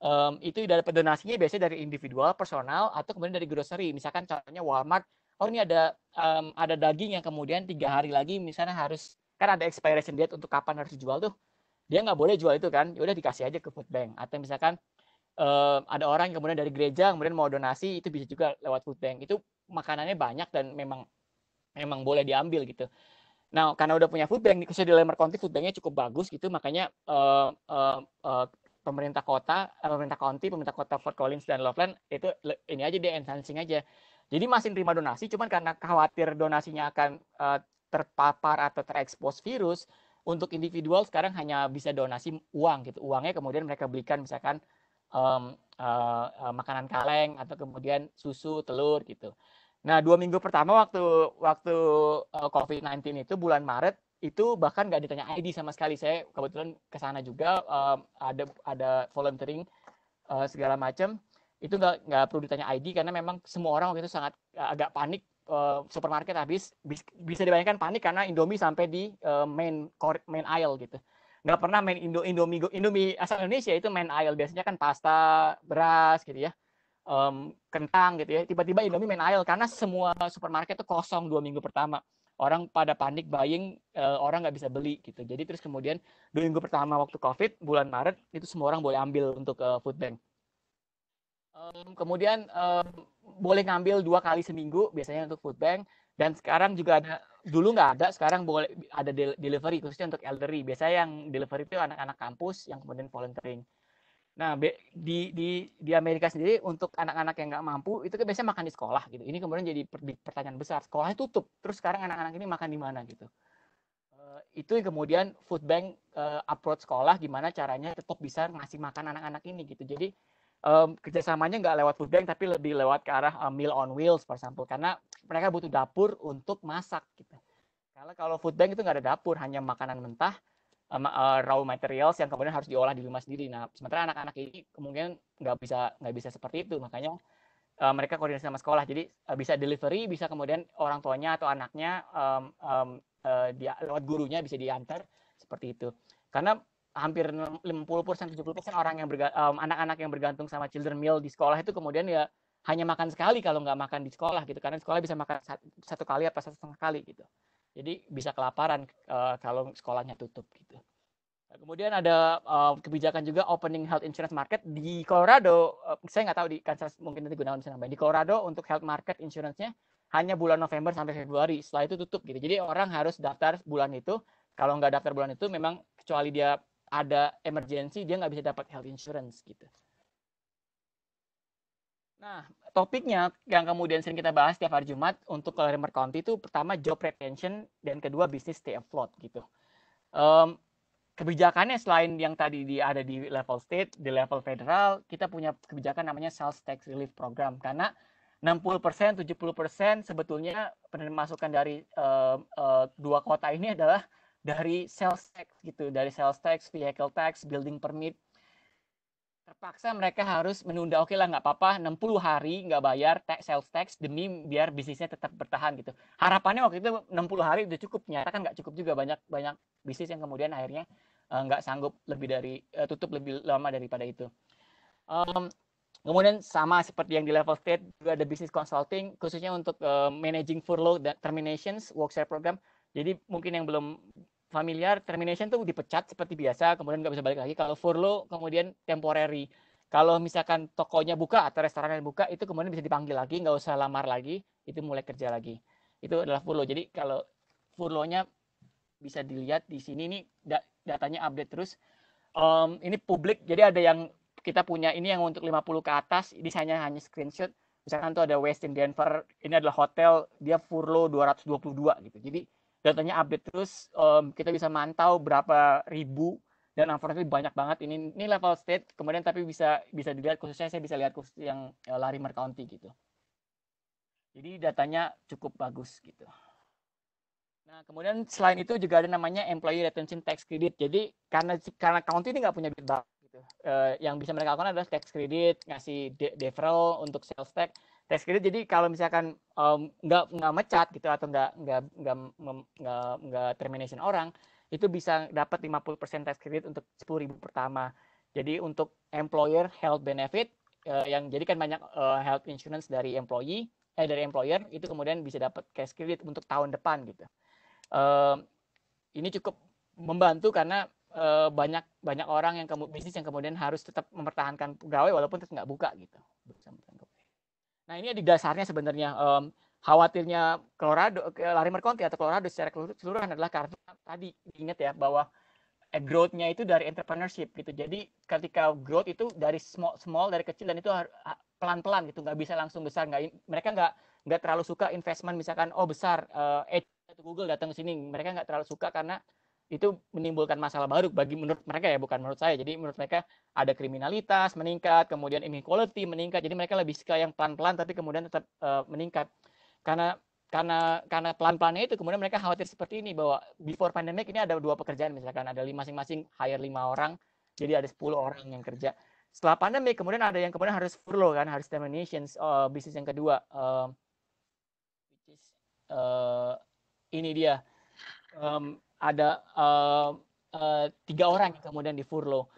Speaker 2: um, itu dapat donasinya biasanya dari individual personal atau kemudian dari grocery misalkan contohnya Walmart oh ini ada um, ada daging yang kemudian tiga hari lagi misalnya harus kan ada expiration date untuk kapan harus dijual tuh dia nggak boleh jual itu kan ya udah dikasih aja ke food bank atau misalkan um, ada orang yang kemudian dari gereja kemudian mau donasi itu bisa juga lewat food bank itu makanannya banyak dan memang memang boleh diambil gitu Nah, karena udah punya food bank, khususnya di Lemer County food banknya cukup bagus gitu, makanya uh, uh, uh, pemerintah kota, pemerintah county, pemerintah kota Fort Collins dan Loveland itu ini aja dia enhancing aja. Jadi masih terima donasi, cuman karena khawatir donasinya akan uh, terpapar atau terekspos virus, untuk individual sekarang hanya bisa donasi uang gitu, uangnya kemudian mereka belikan misalkan um, uh, uh, makanan kaleng atau kemudian susu, telur gitu. Nah, dua minggu pertama waktu waktu eh, COVID-19 itu bulan Maret itu bahkan nggak ditanya ID sama sekali. Saya kebetulan ke sana juga um, ada ada volunteering uh, segala macam. Itu nggak nggak perlu ditanya ID karena memang semua orang waktu itu sangat agak panik uh, supermarket habis bisa dibayangkan panik karena Indomie sampai di uh, main main aisle gitu. Nggak pernah main Indo Indomie Indomie asal Indonesia itu main aisle biasanya kan pasta, beras gitu ya um, kentang gitu ya tiba-tiba Indomie main aisle karena semua supermarket itu kosong dua minggu pertama orang pada panik buying uh, orang nggak bisa beli gitu jadi terus kemudian dua minggu pertama waktu covid bulan Maret itu semua orang boleh ambil untuk uh, food bank um, kemudian um, boleh ngambil dua kali seminggu biasanya untuk food bank dan sekarang juga ada dulu nggak ada sekarang boleh ada delivery khususnya untuk elderly biasanya yang delivery itu anak-anak kampus yang kemudian volunteering Nah, di di di Amerika sendiri untuk anak-anak yang nggak mampu itu kan biasanya makan di sekolah gitu. Ini kemudian jadi pertanyaan besar. Sekolahnya tutup, terus sekarang anak-anak ini makan di mana gitu. Uh, itu yang kemudian food bank uh, approach sekolah gimana caranya tetap bisa ngasih makan anak-anak ini gitu. Jadi um, kerjasamanya nggak lewat food bank tapi lebih lewat ke arah uh, meal on wheels, for example, karena mereka butuh dapur untuk masak gitu. Karena kalau food bank itu nggak ada dapur, hanya makanan mentah uh, raw materials yang kemudian harus diolah di rumah sendiri. Nah, sementara anak-anak ini kemungkinan nggak bisa nggak bisa seperti itu, makanya uh, mereka koordinasi sama sekolah. Jadi uh, bisa delivery, bisa kemudian orang tuanya atau anaknya um, um, uh, dia, lewat gurunya bisa diantar seperti itu. Karena hampir 50 persen 70 persen orang yang anak-anak um, yang bergantung sama children meal di sekolah itu kemudian ya hanya makan sekali kalau nggak makan di sekolah gitu karena sekolah bisa makan satu, kali atau satu setengah kali gitu jadi bisa kelaparan uh, kalau sekolahnya tutup gitu. Nah, kemudian ada uh, kebijakan juga opening health insurance market di Colorado. Uh, saya nggak tahu di Kansas mungkin nanti Gunawan bisa nambahin. Di Colorado untuk health market insurance-nya hanya bulan November sampai Februari. Setelah itu tutup gitu. Jadi orang harus daftar bulan itu. Kalau nggak daftar bulan itu memang kecuali dia ada emergency dia nggak bisa dapat health insurance gitu. Nah, topiknya yang kemudian sering kita bahas setiap hari Jumat untuk Remer County itu pertama job retention dan kedua bisnis stay afloat gitu. Um, kebijakannya selain yang tadi di, ada di level state, di level federal, kita punya kebijakan namanya sales tax relief program karena 60%, 70% sebetulnya penerima masukan dari uh, uh, dua kota ini adalah dari sales tax gitu, dari sales tax, vehicle tax, building permit, terpaksa mereka harus menunda oke okay lah nggak apa-apa 60 hari nggak bayar tax, sales tax demi biar bisnisnya tetap bertahan gitu harapannya waktu itu 60 hari udah cukup nyata kan nggak cukup juga banyak banyak bisnis yang kemudian akhirnya uh, nggak sanggup lebih dari uh, tutup lebih lama daripada itu um, kemudian sama seperti yang di level state juga ada bisnis consulting khususnya untuk uh, managing furlough dan terminations work program jadi mungkin yang belum familiar termination tuh dipecat seperti biasa kemudian nggak bisa balik lagi kalau furlough kemudian temporary kalau misalkan tokonya buka atau restorannya buka itu kemudian bisa dipanggil lagi nggak usah lamar lagi itu mulai kerja lagi itu adalah furlough jadi kalau furlough bisa dilihat di sini ini datanya update terus um, ini publik jadi ada yang kita punya ini yang untuk 50 ke atas ini hanya hanya screenshot misalkan tuh ada Westin Denver ini adalah hotel dia furlough 222 gitu jadi datanya update terus um, kita bisa mantau berapa ribu dan unfortunately banyak banget ini ini level state kemudian tapi bisa bisa dilihat khususnya saya bisa lihat khusus yang eh, lari Larimer County gitu jadi datanya cukup bagus gitu nah kemudian selain itu juga ada namanya employee retention tax credit jadi karena karena county ini nggak punya duit gitu uh, yang bisa mereka lakukan adalah tax credit ngasih de deferral untuk sales tax tes kredit gitu. jadi kalau misalkan um, nggak nggak mecat gitu atau nggak nggak nggak nggak termination orang itu bisa dapat 50% tes kredit untuk sepuluh ribu pertama. Jadi untuk employer health benefit uh, yang jadi kan banyak uh, health insurance dari employee eh dari employer itu kemudian bisa dapat cash kredit untuk tahun depan gitu. Uh, ini cukup membantu karena uh, banyak banyak orang yang bisnis yang kemudian harus tetap mempertahankan pegawai walaupun tetap nggak buka gitu. Nah ini di dasarnya sebenarnya um, khawatirnya Colorado, Larry County atau Colorado secara keseluruhan adalah karena tadi diingat ya bahwa eh, growth-nya itu dari entrepreneurship gitu. Jadi ketika growth itu dari small small dari kecil dan itu pelan-pelan gitu, nggak bisa langsung besar. Nggak mereka nggak nggak terlalu suka investment misalkan oh besar uh, Google datang ke sini. Mereka nggak terlalu suka karena itu menimbulkan masalah baru bagi menurut mereka ya bukan menurut saya jadi menurut mereka ada kriminalitas meningkat kemudian inequality meningkat jadi mereka lebih suka yang pelan-pelan tapi kemudian tetap uh, meningkat karena karena karena pelan-pelannya itu kemudian mereka khawatir seperti ini bahwa before pandemic ini ada dua pekerjaan misalkan ada masing-masing hire lima orang jadi ada sepuluh orang yang kerja setelah pandemi kemudian ada yang kemudian harus furlough kan harus termination uh, eh, bisnis yang kedua uh, uh, ini dia um, ada uh, uh, tiga orang yang kemudian di furlough.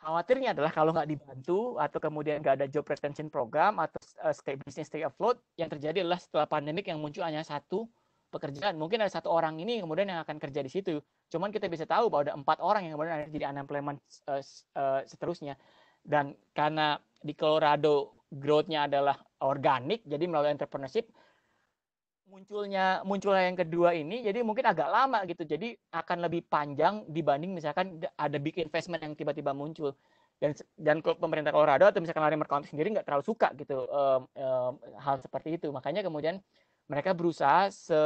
Speaker 2: Khawatirnya adalah kalau nggak dibantu atau kemudian nggak ada job retention program atau uh, stay business stay afloat, yang terjadi adalah setelah pandemik yang muncul hanya satu pekerjaan. Mungkin ada satu orang ini kemudian yang akan kerja di situ. Cuman kita bisa tahu bahwa ada empat orang yang kemudian jadi unemployment uh, uh, seterusnya. Dan karena di Colorado growth-nya adalah organik, jadi melalui entrepreneurship, munculnya munculnya yang kedua ini jadi mungkin agak lama gitu jadi akan lebih panjang dibanding misalkan ada big investment yang tiba-tiba muncul dan dan pemerintah Colorado atau misalkan Larry Mercant sendiri nggak terlalu suka gitu um, um, hal seperti itu makanya kemudian mereka berusaha se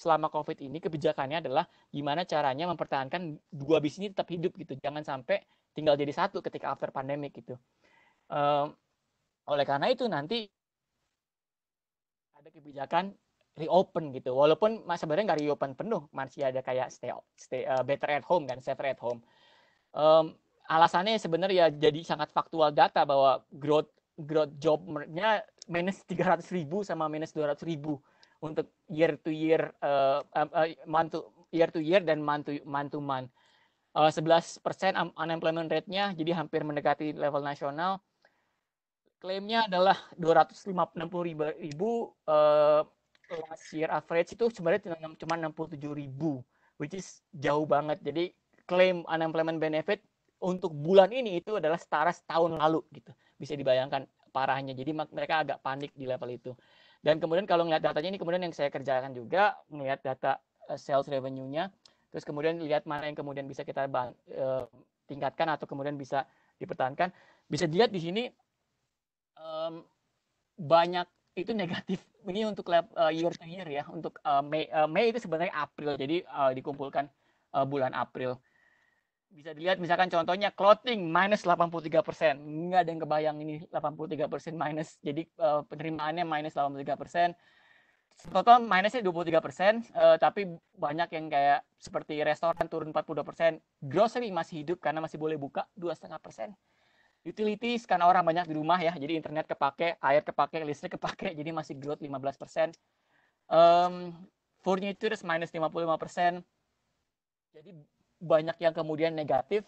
Speaker 2: selama COVID ini kebijakannya adalah gimana caranya mempertahankan dua bisnis ini tetap hidup gitu, jangan sampai tinggal jadi satu ketika after pandemic gitu. Um, oleh karena itu nanti ada kebijakan reopen gitu. Walaupun sebenarnya nggak reopen penuh, masih ada kayak stay, stay uh, better at home dan safer at home. Um, alasannya sebenarnya ya jadi sangat faktual data bahwa growth growth jobnya minus 300 ribu sama minus 200 ribu untuk year to year uh, uh, year to year dan month to month, sebelas persen Uh, 11% unemployment rate-nya jadi hampir mendekati level nasional klaimnya adalah 260 ribu, ribu uh, last year average itu sebenarnya cuma 67 ribu, which is jauh banget. Jadi klaim unemployment benefit untuk bulan ini itu adalah setara setahun lalu gitu. Bisa dibayangkan parahnya. Jadi mereka agak panik di level itu. Dan kemudian kalau ngelihat datanya ini kemudian yang saya kerjakan juga melihat data eh, sales revenue-nya, terus kemudian lihat mana yang kemudian bisa kita eh, tingkatkan atau kemudian bisa dipertahankan. Bisa dilihat di sini um, banyak itu negatif. *laughs* Ini untuk lab, uh, eh, year to year ya. Untuk uh, Mei, uh, Mei itu sebenarnya April, jadi uh, dikumpulkan uh, bulan April. Bisa dilihat misalkan contohnya clothing minus 83 persen. Nggak ada yang kebayang ini 83 persen minus. Jadi uh, penerimaannya minus 83 persen. Total minusnya 23 persen, uh, tapi banyak yang kayak seperti restoran turun 42 persen, grocery masih hidup karena masih boleh buka dua setengah persen utilities karena orang banyak di rumah ya jadi internet kepake air kepake listrik kepake *laughs* jadi masih growth 15% um, furniture minus 55% jadi banyak yang kemudian negatif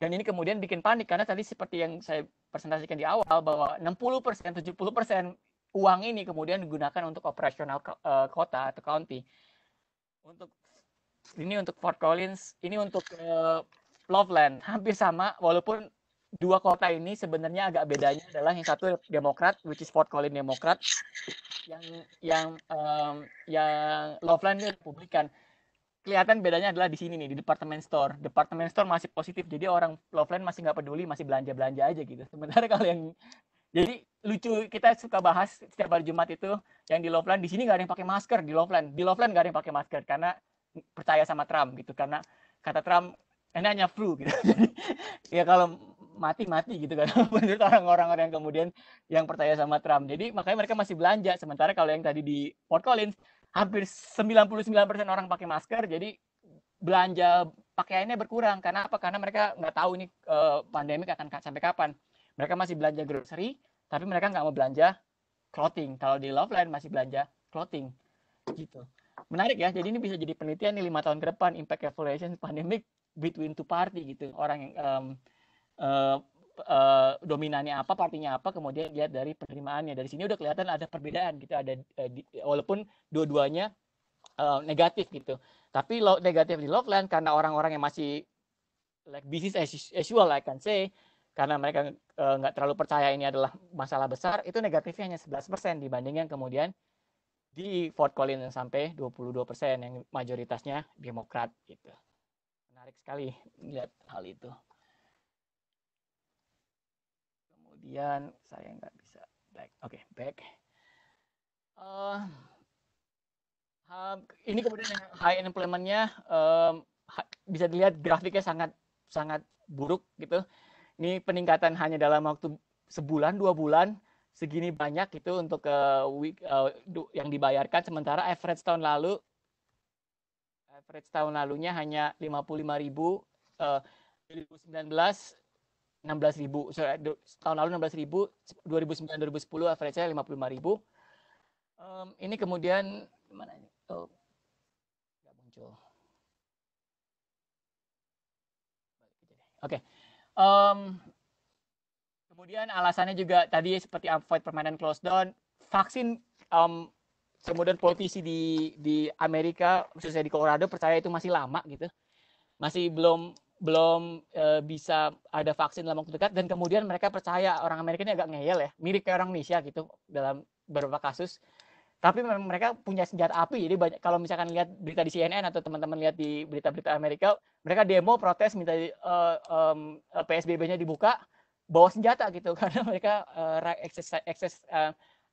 Speaker 2: dan ini kemudian bikin panik karena tadi seperti yang saya presentasikan di awal bahwa 60% persen, 70% uang ini kemudian digunakan untuk operasional eh, kota atau county untuk ini untuk Fort Collins ini untuk uh, Loveland hampir sama walaupun dua kota ini sebenarnya agak bedanya adalah yang satu Demokrat, which is Fort Collins Demokrat, yang yang um, yang Loveland ini Republikan. Kelihatan bedanya adalah di sini nih di department store. Department store masih positif, jadi orang Loveland masih nggak peduli, masih belanja belanja aja gitu. Sementara *laughs* kalau yang jadi lucu kita suka bahas setiap hari Jumat itu yang di Loveland di sini nggak ada yang pakai masker di Loveland, di Loveland nggak ada yang pakai masker karena percaya sama Trump gitu karena kata Trump ini hanya flu gitu. *laughs* Jadi, ya kalau mati-mati gitu kan *laughs* menurut orang-orang yang kemudian yang percaya sama Trump. Jadi makanya mereka masih belanja. Sementara kalau yang tadi di Fort Collins hampir 99% orang pakai masker. Jadi belanja pakaiannya berkurang karena apa? Karena mereka nggak tahu ini uh, pandemi akan sampai kapan. Mereka masih belanja grocery, tapi mereka nggak mau belanja clothing. Kalau di Love Line masih belanja clothing gitu. Menarik ya. Jadi ini bisa jadi penelitian nih lima tahun ke depan impact evaluation pandemic between two party gitu. Orang yang um, Eh, eh, dominannya apa, partinya apa, kemudian lihat dari penerimaannya. Dari sini udah kelihatan ada perbedaan gitu, ada eh, walaupun dua-duanya negatif gitu. Tapi lo, negatif di Loveland karena orang-orang yang masih like business as, usual, I can say, karena mereka nggak terlalu percaya ini adalah masalah besar, itu negatifnya hanya 11% dibanding yang kemudian di Fort Collins sampai 22% yang mayoritasnya Demokrat gitu. Menarik sekali lihat hal itu. kemudian saya nggak bisa back oke okay, back uh, ini kemudian high unemployment-nya um, bisa dilihat grafiknya sangat sangat buruk gitu ini peningkatan hanya dalam waktu sebulan dua bulan segini banyak itu untuk uh, week, uh, yang dibayarkan sementara average tahun lalu average tahun lalunya hanya 55.000 uh, 2019 16 ribu so, tahun lalu 16 ribu 2009 2010 average nya 55 ribu um, ini kemudian gimana ini oh nggak muncul oke okay. um, kemudian alasannya juga tadi seperti avoid permanent close down vaksin um, kemudian politisi di di Amerika khususnya di Colorado percaya itu masih lama gitu masih belum belum e, bisa ada vaksin dalam waktu dekat dan kemudian mereka percaya orang Amerika ini agak ngeyel ya mirip kayak orang Indonesia gitu dalam beberapa kasus tapi mereka punya senjata api jadi banyak kalau misalkan lihat berita di CNN atau teman-teman lihat di berita-berita Amerika mereka demo protes minta uh, eh, um, eh, PSBB-nya dibuka bawa senjata gitu *laughs* karena mereka uh, excess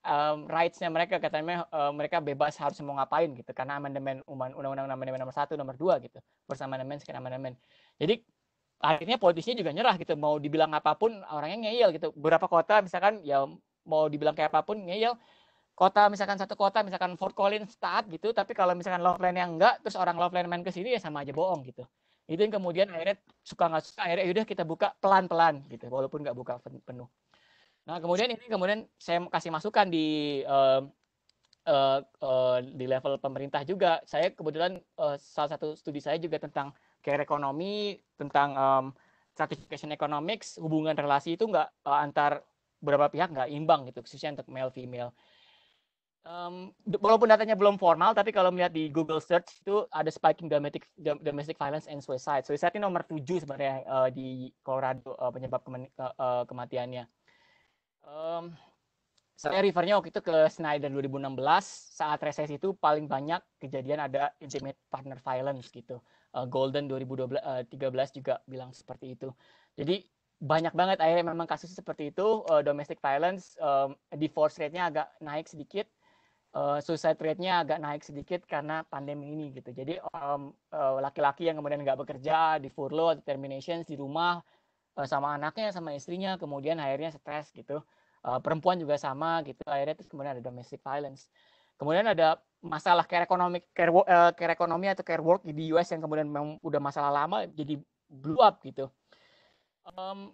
Speaker 2: um, rights-nya mereka katanya uh, mereka bebas harus mau ngapain gitu karena amandemen undang-undang amandemen nomor satu nomor dua gitu bersama amandemen sekian amandemen jadi akhirnya politisnya juga nyerah gitu mau dibilang apapun orangnya ngeyel gitu beberapa kota misalkan ya mau dibilang kayak apapun ngeyel kota misalkan satu kota misalkan Fort Collins taat gitu tapi kalau misalkan Loveland yang enggak terus orang Loveland main ke sini ya sama aja bohong gitu itu yang kemudian akhirnya suka nggak suka akhirnya yaudah kita buka pelan-pelan gitu walaupun nggak buka penuh Nah, kemudian ini kemudian saya kasih masukan di uh, uh, uh, di level pemerintah juga. Saya kebetulan uh, salah satu studi saya juga tentang care ekonomi, tentang um, stratification economics, hubungan relasi itu enggak uh, antar beberapa pihak nggak imbang gitu, khususnya untuk male female. Um, walaupun datanya belum formal, tapi kalau melihat di Google search itu ada spiking domestic domestic violence and suicide. Suicide ini nomor tujuh sebenarnya uh, di Colorado uh, penyebab kema uh, kematiannya. Um, saya refernya waktu itu ke Snyder 2016 saat resesi itu paling banyak kejadian ada intimate partner violence gitu. Uh, Golden 2013 uh, eh, juga bilang seperti itu. Jadi banyak banget akhirnya memang kasus seperti itu uh, domestic violence um, divorce rate-nya agak naik sedikit uh, suicide rate-nya agak naik sedikit karena pandemi ini gitu. Jadi laki-laki um, uh, yang kemudian nggak bekerja di furlough atau terminations di rumah Eh, sama anaknya sama istrinya kemudian akhirnya stres gitu eh, perempuan juga sama gitu akhirnya terus kemudian ada domestic violence kemudian ada masalah care ekonomi care, eh, care ekonomi atau care work di US yang kemudian memang udah masalah lama jadi blew up gitu um,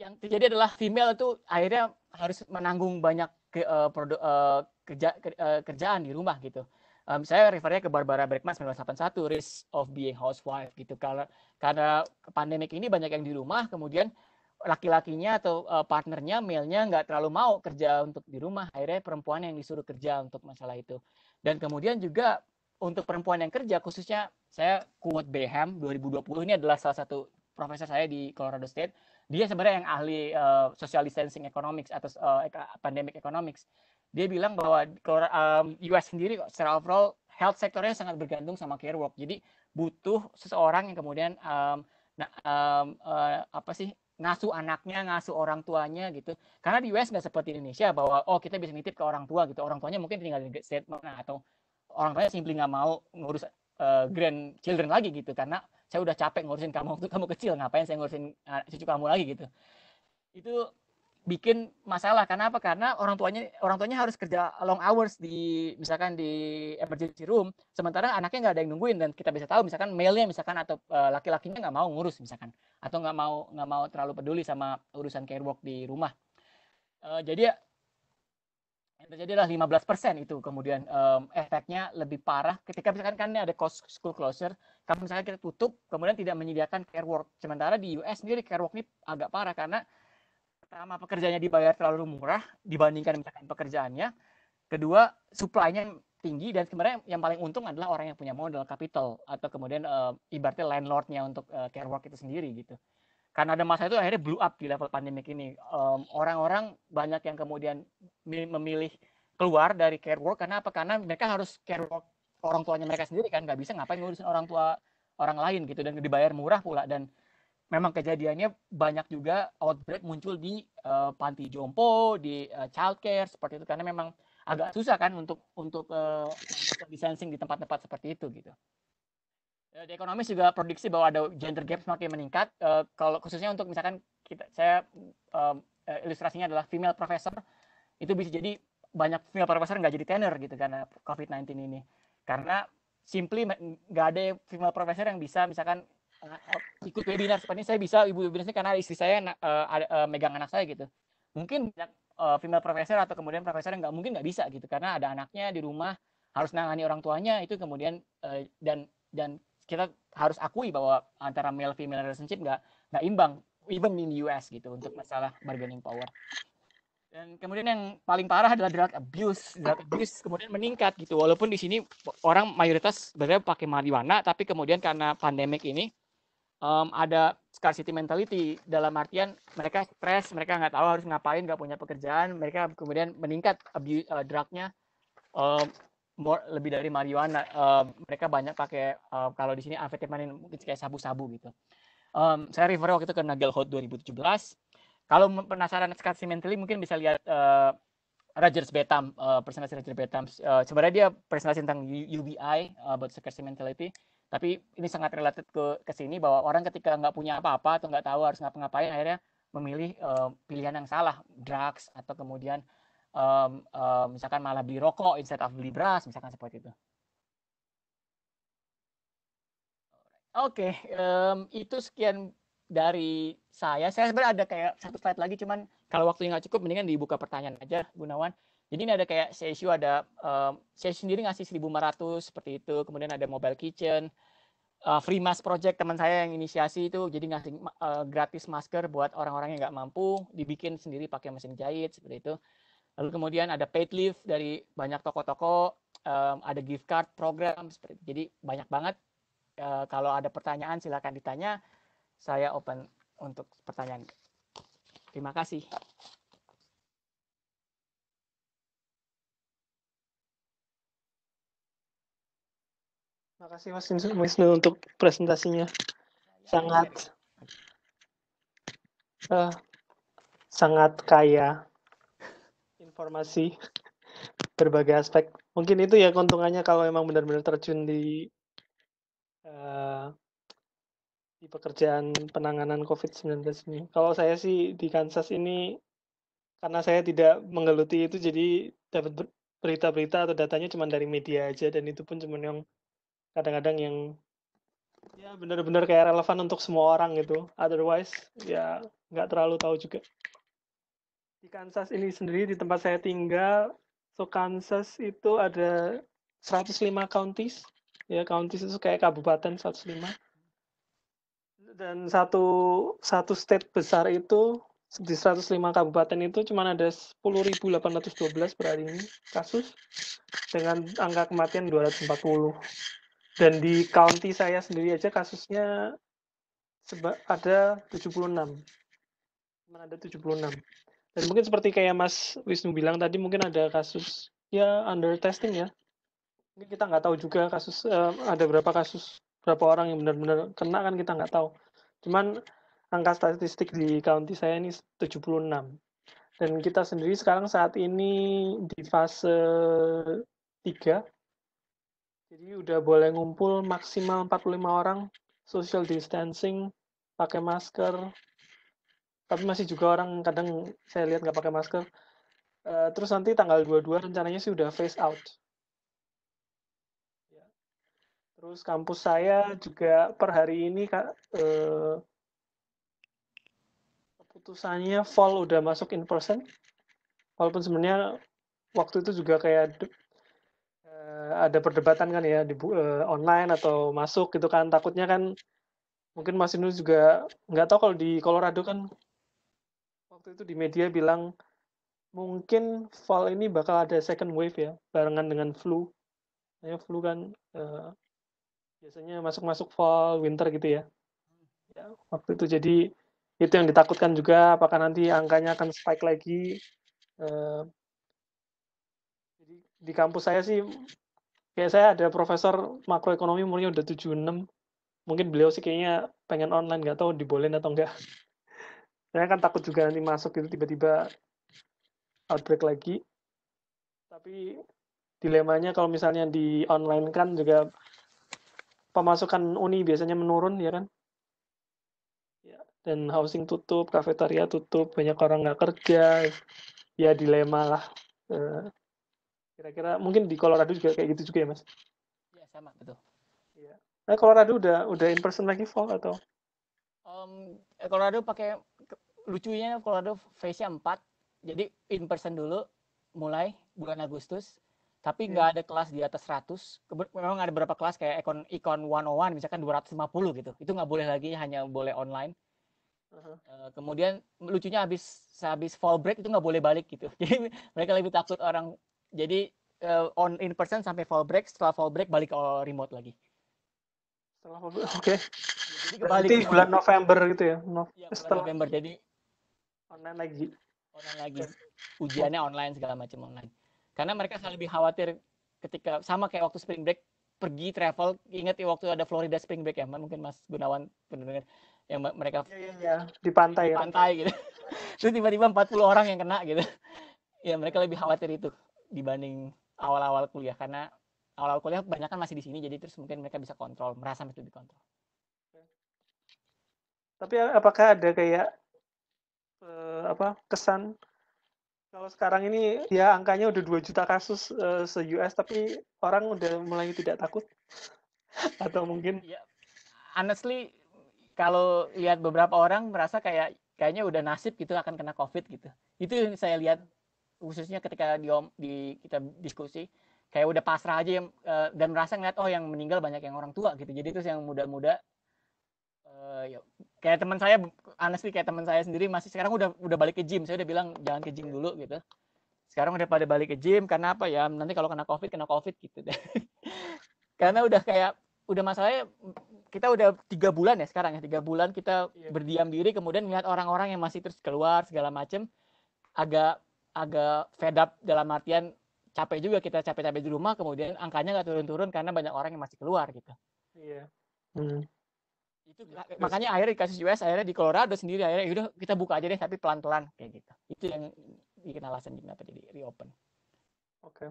Speaker 2: yang terjadi adalah female itu akhirnya harus menanggung banyak ke, uh, produ, uh, kerja, ke, uh, kerjaan di rumah gitu um, saya refernya ke Barbara Breckman 1981 Risk of Being Housewife gitu karena karena pandemik ini banyak yang di rumah kemudian laki-lakinya atau uh, partnernya male-nya nggak terlalu mau kerja untuk di rumah akhirnya perempuan yang disuruh kerja untuk masalah itu dan kemudian juga untuk perempuan yang kerja khususnya saya quote Beham 2020 ini adalah salah satu profesor saya di Colorado State dia sebenarnya yang ahli uh, social distancing economics atau uh, pandemic economics dia bilang bahwa um, US sendiri secara overall health sektornya sangat bergantung sama care work. Jadi butuh seseorang yang kemudian um, nah, um, uh, apa sih ngasuh anaknya, ngasuh orang tuanya gitu. Karena di US nggak seperti Indonesia bahwa oh kita bisa nitip ke orang tua gitu. Orang tuanya mungkin tinggal di state mana atau orang tuanya simply nggak mau ngurus uh, eh, grand children lagi gitu karena saya udah capek ngurusin kamu waktu kamu kecil ngapain saya ngurusin uh, cucu kamu lagi gitu. Itu bikin masalah karena apa karena orang tuanya orang tuanya harus kerja long hours di misalkan di emergency room sementara anaknya nggak ada yang nungguin dan kita bisa tahu misalkan mailnya misalkan atau e, laki-lakinya nggak mau ngurus misalkan atau nggak mau nggak mau terlalu peduli sama urusan care work di rumah e, jadi ya, yang terjadi adalah 15% itu kemudian e, efeknya lebih parah ketika misalkan kan ada cost school closure kalau misalkan kita tutup kemudian tidak menyediakan care work sementara di US sendiri care work ini agak parah karena pertama pekerjaannya dibayar terlalu murah dibandingkan misalkan pekerjaannya kedua suplainya nya tinggi dan sebenarnya yang paling untung adalah orang yang punya modal capital atau kemudian uh, ibaratnya landlordnya untuk uh, care work itu sendiri gitu karena ada masa itu akhirnya blew up di level pandemik ini orang orang-orang banyak yang kemudian memilih keluar dari care work karena apa karena mereka harus care work orang tuanya mereka sendiri kan nggak bisa ngapain ngurusin orang tua orang lain gitu dan dibayar murah pula dan memang kejadiannya banyak juga outbreak muncul di uh, panti jompo, di uh, childcare seperti itu karena memang agak susah kan untuk untuk uh, distancing di tempat-tempat seperti itu gitu. Di ekonomis juga prediksi bahwa ada gender gap semakin meningkat. Uh, kalau khususnya untuk misalkan kita, saya uh, ilustrasinya adalah female professor itu bisa jadi banyak female professor nggak jadi tenor gitu karena COVID-19 ini. Karena simply nggak ada female professor yang bisa misalkan ikut webinar seperti ini saya bisa ibu webinarnya karena istri saya uh, megang anak saya gitu mungkin banyak uh, female professor atau kemudian profesor yang nggak mungkin nggak bisa gitu karena ada anaknya di rumah harus nangani orang tuanya itu kemudian uh, dan dan kita harus akui bahwa antara male female relationship nggak nggak imbang even in the US gitu untuk masalah bargaining power dan kemudian yang paling parah adalah drug abuse drug abuse kemudian meningkat gitu walaupun di sini orang mayoritas sebenarnya pakai marijuana tapi kemudian karena pandemik ini um, ada scarcity mentality dalam artian mereka stres, mereka nggak tahu harus ngapain, nggak punya pekerjaan, mereka kemudian meningkat abuse, uh, drugnya um, more, lebih dari marijuana. Uh, mereka banyak pakai uh, kalau di sini amfetamin mungkin kayak sabu-sabu gitu. Um, saya refer waktu itu ke Nagel Hot 2017. Kalau penasaran scarcity mentality mungkin bisa lihat uh, Rogers Betam, uh, eh, presentasi Rogers Betam. Uh, sebenarnya dia presentasi tentang UBI, uh, about scarcity mentality tapi ini sangat related ke ke sini bahwa orang ketika nggak punya apa-apa atau nggak tahu harus ngapa-ngapain akhirnya memilih uh, pilihan yang salah drugs atau kemudian um, um, misalkan malah beli rokok instead of beli beras misalkan seperti itu Oke, okay, um, itu sekian dari saya. Saya sebenarnya ada kayak satu slide lagi, cuman kalau waktunya nggak cukup, mendingan dibuka pertanyaan aja, Gunawan. Jadi ini ada kayak CSU ada um, CSU sendiri ngasih 1.500 seperti itu, kemudian ada Mobile Kitchen, uh, Free Mask Project teman saya yang inisiasi itu jadi ngasih uh, gratis masker buat orang-orang yang nggak mampu, dibikin sendiri pakai mesin jahit seperti itu. Lalu kemudian ada paid leave dari banyak toko-toko, um, ada gift card program seperti itu. Jadi banyak banget. Uh, kalau ada pertanyaan silakan ditanya. Saya open untuk pertanyaan. Terima kasih.
Speaker 1: Terima kasih Mas Wisnu untuk presentasinya. Sangat uh, sangat kaya informasi berbagai aspek. Mungkin itu ya keuntungannya kalau memang benar-benar terjun di uh, di pekerjaan penanganan COVID-19 ini. Kalau saya sih di Kansas ini karena saya tidak menggeluti itu jadi dapat berita-berita atau datanya cuma dari media aja dan itu pun cuma yang kadang-kadang yang ya benar-benar kayak relevan untuk semua orang gitu otherwise ya nggak terlalu tahu juga di Kansas ini sendiri di tempat saya tinggal so Kansas itu ada 105 counties ya counties itu kayak kabupaten 105 dan satu satu state besar itu di 105 kabupaten itu cuma ada 10.812 per hari ini kasus dengan angka kematian 240 dan di county saya sendiri aja kasusnya seba ada 76. Ada 76. Dan mungkin seperti kayak Mas Wisnu bilang tadi mungkin ada kasus ya under testing ya. Mungkin kita nggak tahu juga kasus uh, ada berapa kasus berapa orang yang benar-benar kena kan kita nggak tahu. Cuman angka statistik di county saya ini 76. Dan kita sendiri sekarang saat ini di fase 3 jadi udah boleh ngumpul maksimal 45 orang, social distancing, pakai masker. Tapi masih juga orang kadang saya lihat nggak pakai masker. Uh, terus nanti tanggal 22 rencananya sih udah face out. Ya. Terus kampus saya juga per hari ini kak, eh, keputusannya fall udah masuk in person. Walaupun sebenarnya waktu itu juga kayak Eh, ada perdebatan kan ya di uh, online atau masuk gitu kan takutnya kan mungkin Mas Inu juga nggak tahu kalau di Colorado kan waktu itu di media bilang mungkin fall ini bakal ada second wave ya barengan dengan flu ya flu kan uh, biasanya masuk-masuk fall winter gitu ya. ya waktu itu jadi itu yang ditakutkan juga apakah nanti angkanya akan spike lagi uh, di kampus saya sih kayak saya ada profesor makroekonomi umurnya udah 76 mungkin beliau sih kayaknya pengen online nggak tahu dibolehin atau enggak *laughs* saya kan takut juga nanti masuk itu tiba-tiba outbreak lagi tapi dilemanya kalau misalnya di online kan juga pemasukan uni biasanya menurun ya kan ya, dan housing tutup kafetaria tutup banyak orang nggak kerja ya dilema lah eh, Kira-kira mungkin di Colorado juga kayak gitu juga ya, Mas?
Speaker 2: ya sama, betul.
Speaker 1: Iya. Nah, Colorado udah udah in person lagi fall atau?
Speaker 2: Um, Colorado pakai lucunya Colorado face-nya empat Jadi in person dulu mulai bulan Agustus tapi iya. nggak yeah. ada kelas di atas 100. Memang ada beberapa kelas kayak ikon ikon 101 misalkan 250 gitu. Itu nggak boleh lagi, hanya boleh online. Uh-huh. Uh, kemudian lucunya habis habis fall break itu nggak boleh balik gitu. *laughs* Jadi mereka lebih takut orang jadi uh, on in person sampai fall break, setelah fall break balik ke remote lagi.
Speaker 1: Setelah fall break, oke. Okay. Jadi bulan November gitu ya? No, ya bulan setelah
Speaker 2: November, jadi online lagi. Online lagi. Ujiannya online segala macam online. Karena mereka selalu lebih khawatir ketika sama kayak waktu spring break pergi travel ingat ya waktu ada Florida Spring Break ya mungkin Mas Gunawan benar-benar yang mereka ya, ya, ya.
Speaker 1: di pantai di ya? pantai
Speaker 2: ya. gitu *laughs* terus tiba-tiba 40 orang yang kena gitu ya mereka lebih khawatir itu dibanding awal-awal kuliah karena awal-awal kuliah kebanyakan masih di sini jadi terus mungkin mereka bisa kontrol merasa masih lebih kontrol
Speaker 1: tapi apakah ada kayak eh, apa kesan kalau sekarang ini ya angkanya udah 2 juta kasus eh, se US tapi orang udah mulai tidak takut *laughs*
Speaker 2: atau mungkin ya, honestly kalau lihat beberapa orang merasa kayak kayaknya udah nasib gitu akan kena covid gitu itu yang saya lihat khususnya ketika di, di kita diskusi kayak udah pasrah aja yang, uh, dan merasa ngeliat oh yang meninggal banyak yang orang tua gitu jadi terus yang muda-muda uh, ya, kayak teman saya honestly kayak teman saya sendiri masih sekarang udah udah balik ke gym saya udah bilang jangan ke gym iya. dulu gitu sekarang udah pada balik ke gym karena apa ya nanti kalau kena covid kena covid gitu deh *laughs* karena udah kayak udah masalahnya kita udah tiga bulan ya sekarang ya tiga bulan kita iya. berdiam diri kemudian melihat orang-orang yang masih terus keluar segala macem agak agak fed up dalam artian capek juga kita capek-capek di rumah kemudian angkanya nggak turun-turun karena banyak orang yang masih keluar gitu. Iya. Hmm.
Speaker 1: Itu makanya akhirnya di kasus
Speaker 2: US akhirnya di Colorado sendiri akhirnya udah kita buka aja deh tapi pelan-pelan kayak gitu. Itu yang bikin alasan kenapa jadi reopen.
Speaker 1: Oke. Okay.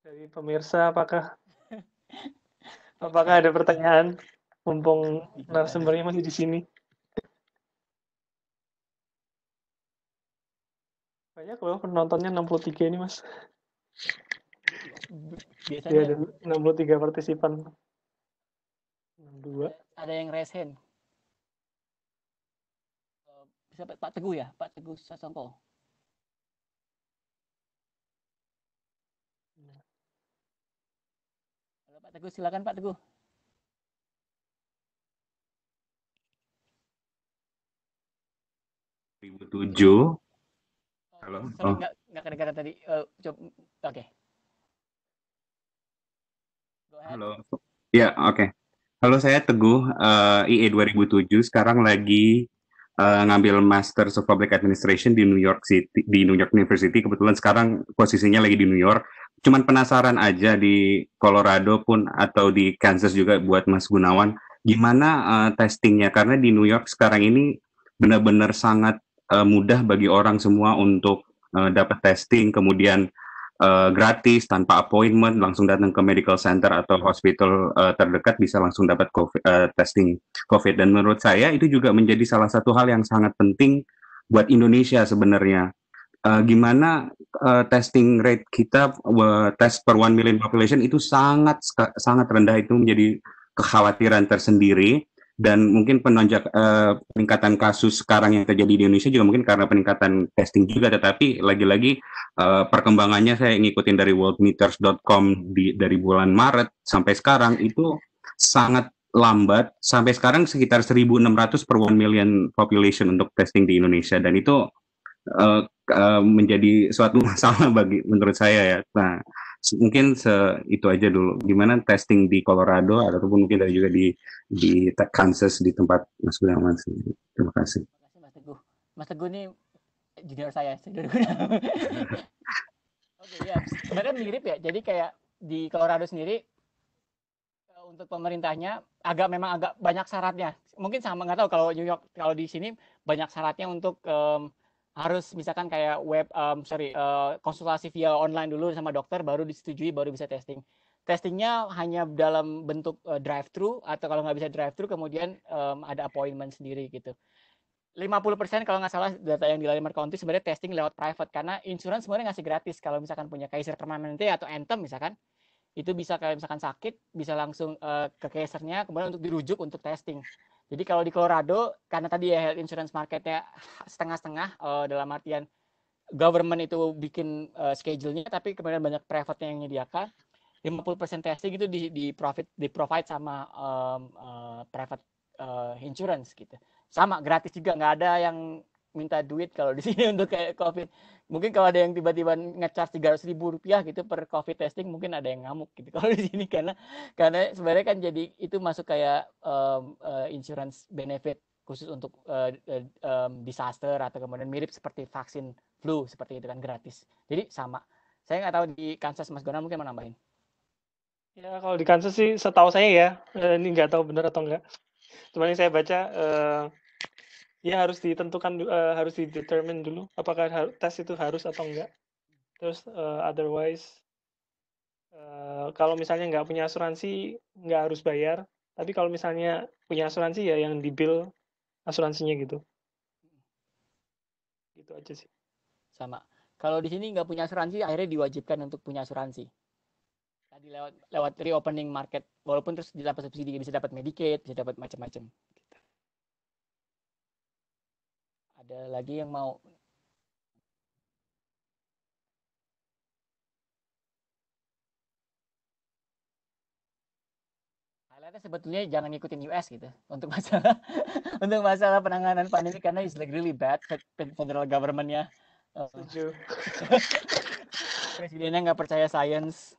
Speaker 1: Jadi pemirsa apakah *laughs* apakah ada pertanyaan mumpung iya. narasumbernya masih di sini? Banyak loh penontonnya 63 ini, Mas. Biasanya ya, ada 63 partisipan.
Speaker 2: 62. Ada yang resen. Bisa eh, Pak Teguh ya, Pak Teguh Sasongko. Halo Pak Teguh, silakan Pak Teguh. tujuh Halo. Sorry, nggak oh. nggak kedengaran tadi. Uh, Oke. Okay. Halo.
Speaker 3: Ya, oke. Okay. Halo, saya Teguh, uh, IE 2007. Sekarang lagi uh, ngambil Master of Public Administration di New York City, di New York University. Kebetulan sekarang posisinya lagi di New York. Cuman penasaran aja di Colorado pun atau di Kansas juga buat Mas Gunawan, gimana uh, testingnya? Karena di New York sekarang ini benar-benar sangat uh, mudah bagi orang semua untuk uh, dapat testing, kemudian uh, gratis tanpa appointment, langsung datang ke medical center atau hospital uh, terdekat bisa langsung dapat COVID, uh, testing COVID. Dan menurut saya itu juga menjadi salah satu hal yang sangat penting buat Indonesia sebenarnya. Uh, gimana uh, testing rate kita uh, tes per one million population itu sangat sangat rendah itu menjadi kekhawatiran tersendiri dan mungkin penonjak eh, peningkatan kasus sekarang yang terjadi di Indonesia juga mungkin karena peningkatan testing juga tetapi lagi-lagi eh, perkembangannya saya ngikutin dari worldmeters.com di dari bulan Maret sampai sekarang itu sangat lambat sampai sekarang sekitar 1600 per 1 million population untuk testing di Indonesia dan itu eh, eh menjadi suatu *laughs* masalah bagi menurut saya ya. Nah, mungkin se itu aja dulu gimana testing di Colorado ataupun mungkin dari juga di di Kansas di tempat Mas Gunawan Terima kasih. Mas
Speaker 2: Teguh. Mas Teguh ini junior saya senior *laughs* Oke ya, sebenarnya mirip ya. Jadi kayak di Colorado sendiri eh, untuk pemerintahnya agak memang agak banyak syaratnya. Mungkin sama nggak tahu kalau New York kalau di sini banyak syaratnya untuk um, harus misalkan kayak web um, sorry uh, konsultasi via online dulu sama dokter baru disetujui baru bisa testing testingnya hanya dalam bentuk uh, eh, drive thru atau kalau nggak bisa drive thru kemudian um, ada appointment sendiri gitu 50% kalau nggak salah data yang dilalui Mark County sebenarnya testing lewat private karena insurance sebenarnya ngasih gratis kalau misalkan punya Kaiser Permanente atau Anthem misalkan itu bisa kayak misalkan sakit bisa langsung uh, ke Kaisernya kemudian untuk dirujuk untuk testing jadi kalau di Colorado, karena tadi ya health insurance marketnya *laughs* setengah-setengah uh, dalam artian government itu bikin uh, schedule-nya, tapi kemudian banyak private yang menyediakan. 50% testing itu di, di profit di provide sama um, uh, private uh, insurance gitu. Sama gratis juga nggak ada yang minta duit kalau di *laughs* sini untuk kayak covid mungkin kalau ada yang tiba-tiba ngecas tiga ratus ribu rupiah gitu per covid testing mungkin ada yang ngamuk gitu *laughs* kalau di sini karena karena sebenarnya kan jadi itu masuk kayak um, uh, insurance benefit khusus untuk uh, uh, um, disaster atau kemudian mirip seperti vaksin flu seperti itu kan gratis jadi sama saya nggak tahu di Kansas Mas Gona mungkin mau nambahin
Speaker 1: ya kalau di Kansas sih setahu saya ya ini nggak tahu benar atau enggak cuman yang saya baca uh, Ya harus ditentukan uh, harus didetermine dulu apakah tes itu harus atau enggak. Terus uh, otherwise uh, kalau misalnya nggak punya asuransi nggak harus bayar. Tapi
Speaker 2: kalau misalnya punya asuransi ya yang dibil asuransinya gitu. Gitu aja sih. Sama. Kalau di sini nggak punya asuransi akhirnya diwajibkan untuk punya asuransi. Tadi lewat lewat reopening market walaupun terus dapat subsidi bisa dapat Medicaid, bisa dapat macam-macam. ada lagi yang mau highlightnya sebetulnya jangan ngikutin US gitu untuk masalah *laughs* untuk masalah penanganan pandemi karena it's like really bad federal governmentnya oh. setuju *laughs* presidennya nggak percaya science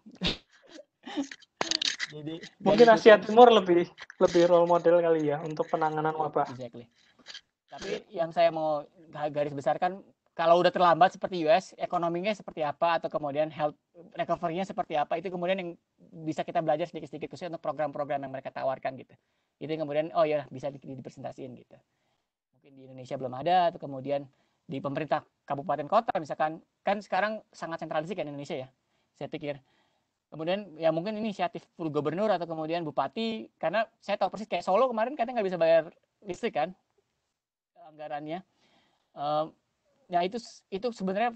Speaker 1: *laughs* jadi
Speaker 2: mungkin Asia Timur lebih
Speaker 1: lebih role model kali ya untuk penanganan wabah exactly
Speaker 2: tapi yang saya mau garis besarkan kalau udah terlambat seperti US, ekonominya seperti apa atau kemudian health recovery-nya seperti apa itu kemudian yang bisa kita belajar sedikit-sedikit khususnya untuk program-program yang mereka tawarkan gitu. Itu yang kemudian oh ya bisa dipresentasiin gitu. Mungkin di Indonesia belum ada atau kemudian di pemerintah kabupaten kota misalkan kan sekarang sangat sentralisik kan ya Indonesia ya. Saya pikir kemudian ya mungkin inisiatif gubernur atau kemudian bupati karena saya tahu persis kayak Solo kemarin katanya nggak bisa bayar listrik kan anggarannya eh, ya itu itu sebenarnya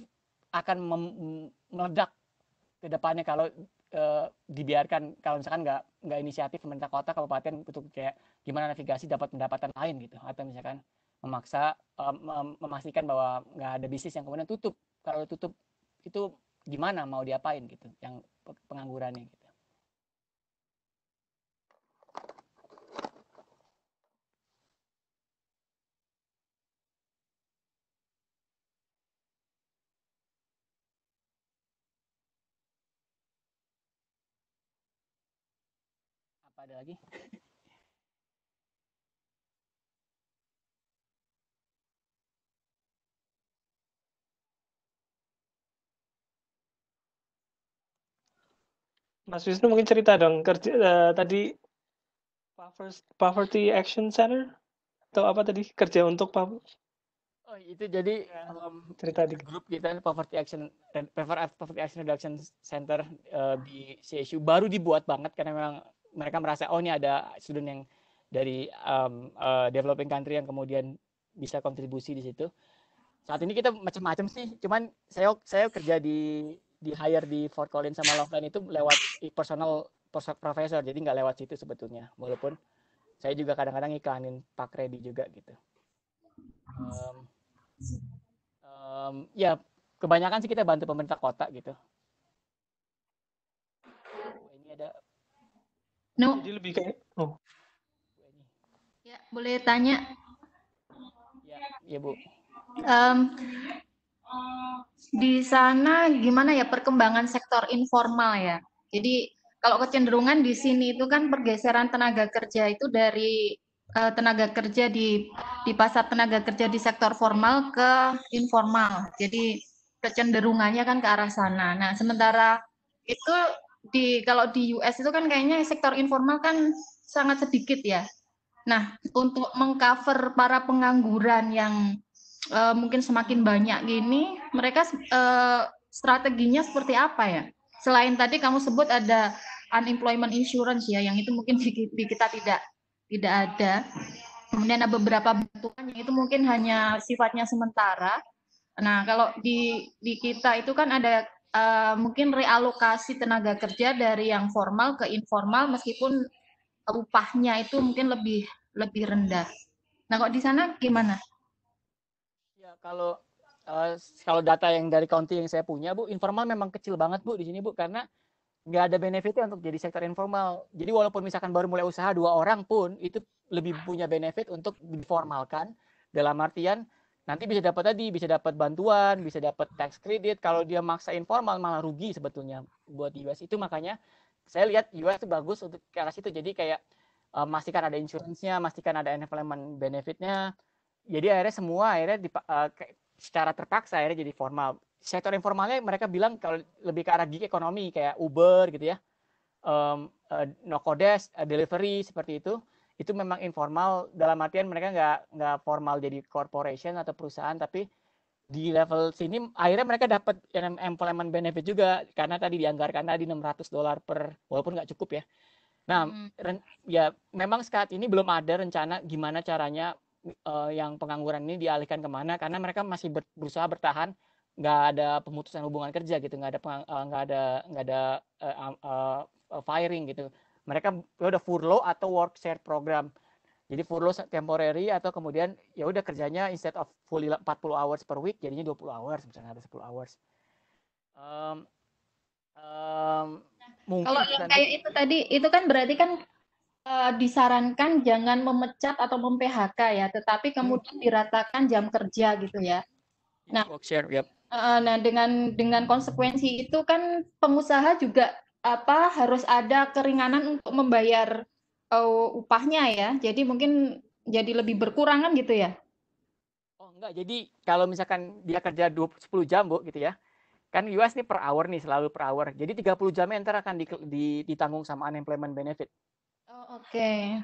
Speaker 2: akan meledak ke depannya kalau eh, dibiarkan kalau misalkan nggak nggak inisiatif pemerintah kota kabupaten untuk kayak gimana navigasi dapat pendapatan lain gitu atau misalkan memaksa eh, memastikan bahwa nggak ada bisnis yang kemudian tutup kalau tutup itu gimana mau diapain gitu yang penganggurannya gitu ada lagi
Speaker 1: Mas Wisnu mungkin cerita dong kerja uh, tadi Poverty Action Center atau apa tadi kerja untuk Oh
Speaker 2: itu jadi iya. um, cerita di grup kita Poverty Action Poverty Action Reduction Center uh, di CSU baru dibuat banget karena memang mereka merasa oh ini ada student yang dari um, uh, developing country yang kemudian bisa kontribusi di situ. Saat ini kita macam-macam sih, cuman saya saya kerja di di hire di Fort Collins sama Loveland itu lewat personal profesor, jadi nggak lewat situ sebetulnya. Walaupun saya juga kadang-kadang iklanin Pak Reddy juga gitu. Um, um, ya kebanyakan sih kita bantu pemerintah kota gitu. No. Jadi lebih kayak oh.
Speaker 4: Ya, boleh tanya? Ya, ya Bu. Um, di sana gimana ya perkembangan sektor informal ya? Jadi kalau kecenderungan di sini itu kan pergeseran tenaga kerja itu dari uh, tenaga kerja di di pasar tenaga kerja di sektor formal ke informal. Jadi kecenderungannya kan ke arah sana. Nah, sementara itu di kalau di US itu kan kayaknya sektor informal kan sangat sedikit ya. Nah, untuk mengcover para pengangguran yang uh, mungkin semakin banyak gini, mereka uh, strateginya seperti apa ya? Selain tadi kamu sebut ada unemployment insurance ya, yang itu mungkin di, di kita tidak tidak ada. Kemudian ada beberapa bentukan yang itu mungkin hanya sifatnya sementara. Nah, kalau di di kita itu kan ada uh, mungkin realokasi tenaga kerja dari yang formal ke informal meskipun upahnya itu mungkin lebih lebih rendah. Nah, kok di sana gimana?
Speaker 2: Ya, kalau uh, kalau data yang dari county yang saya punya, Bu, informal memang kecil banget, Bu, di sini, Bu, karena nggak ada benefitnya untuk jadi sektor informal. Jadi walaupun misalkan baru mulai usaha dua orang pun itu lebih punya benefit untuk diformalkan dalam artian nanti bisa dapat tadi bisa dapat bantuan bisa dapat tax credit kalau dia maksa informal malah rugi sebetulnya buat di US itu makanya saya lihat US itu bagus untuk ke arah situ jadi kayak uh, eh, pastikan ada insurance-nya pastikan ada environment benefitnya jadi akhirnya semua akhirnya dipa, uh, secara terpaksa akhirnya jadi formal sektor informalnya mereka bilang kalau lebih ke arah gig ekonomi kayak Uber gitu ya um, uh, eh, no codes uh, delivery seperti itu itu memang informal dalam artian mereka nggak nggak formal jadi corporation atau perusahaan tapi di level sini akhirnya mereka dapat employment benefit juga karena tadi dianggarkan tadi 600 dolar per walaupun nggak cukup ya. Nah, hmm. ya memang saat ini belum ada rencana gimana caranya uh, yang pengangguran ini dialihkan kemana karena mereka masih ber, berusaha bertahan nggak ada pemutusan hubungan kerja gitu nggak ada eh, nggak uh, ada nggak ada uh, uh, firing gitu mereka ya udah furlough atau work share program. Jadi furlough temporary atau kemudian ya udah kerjanya instead of full 40 hours per week jadinya 20 hours misalnya ada 10 hours. Um, um, mungkin kalau yang kayak itu tadi itu kan berarti kan
Speaker 4: uh, disarankan jangan memecat atau memphk ya, tetapi hmm. kemudian diratakan jam kerja gitu ya.
Speaker 2: Iya, nah, work share, yep.
Speaker 4: uh, eh, eh, nah dengan dengan konsekuensi itu kan pengusaha juga apa harus ada keringanan untuk membayar uh, upahnya ya. Jadi mungkin jadi lebih berkurangan gitu ya.
Speaker 2: Oh, enggak. Jadi kalau misalkan dia kerja 20, 10 jam, Bu, gitu ya. Kan US nih per hour nih, selalu per hour. Jadi 30 jamnya nanti akan di, di, ditanggung sama unemployment benefit.
Speaker 4: Oh, oke. Okay.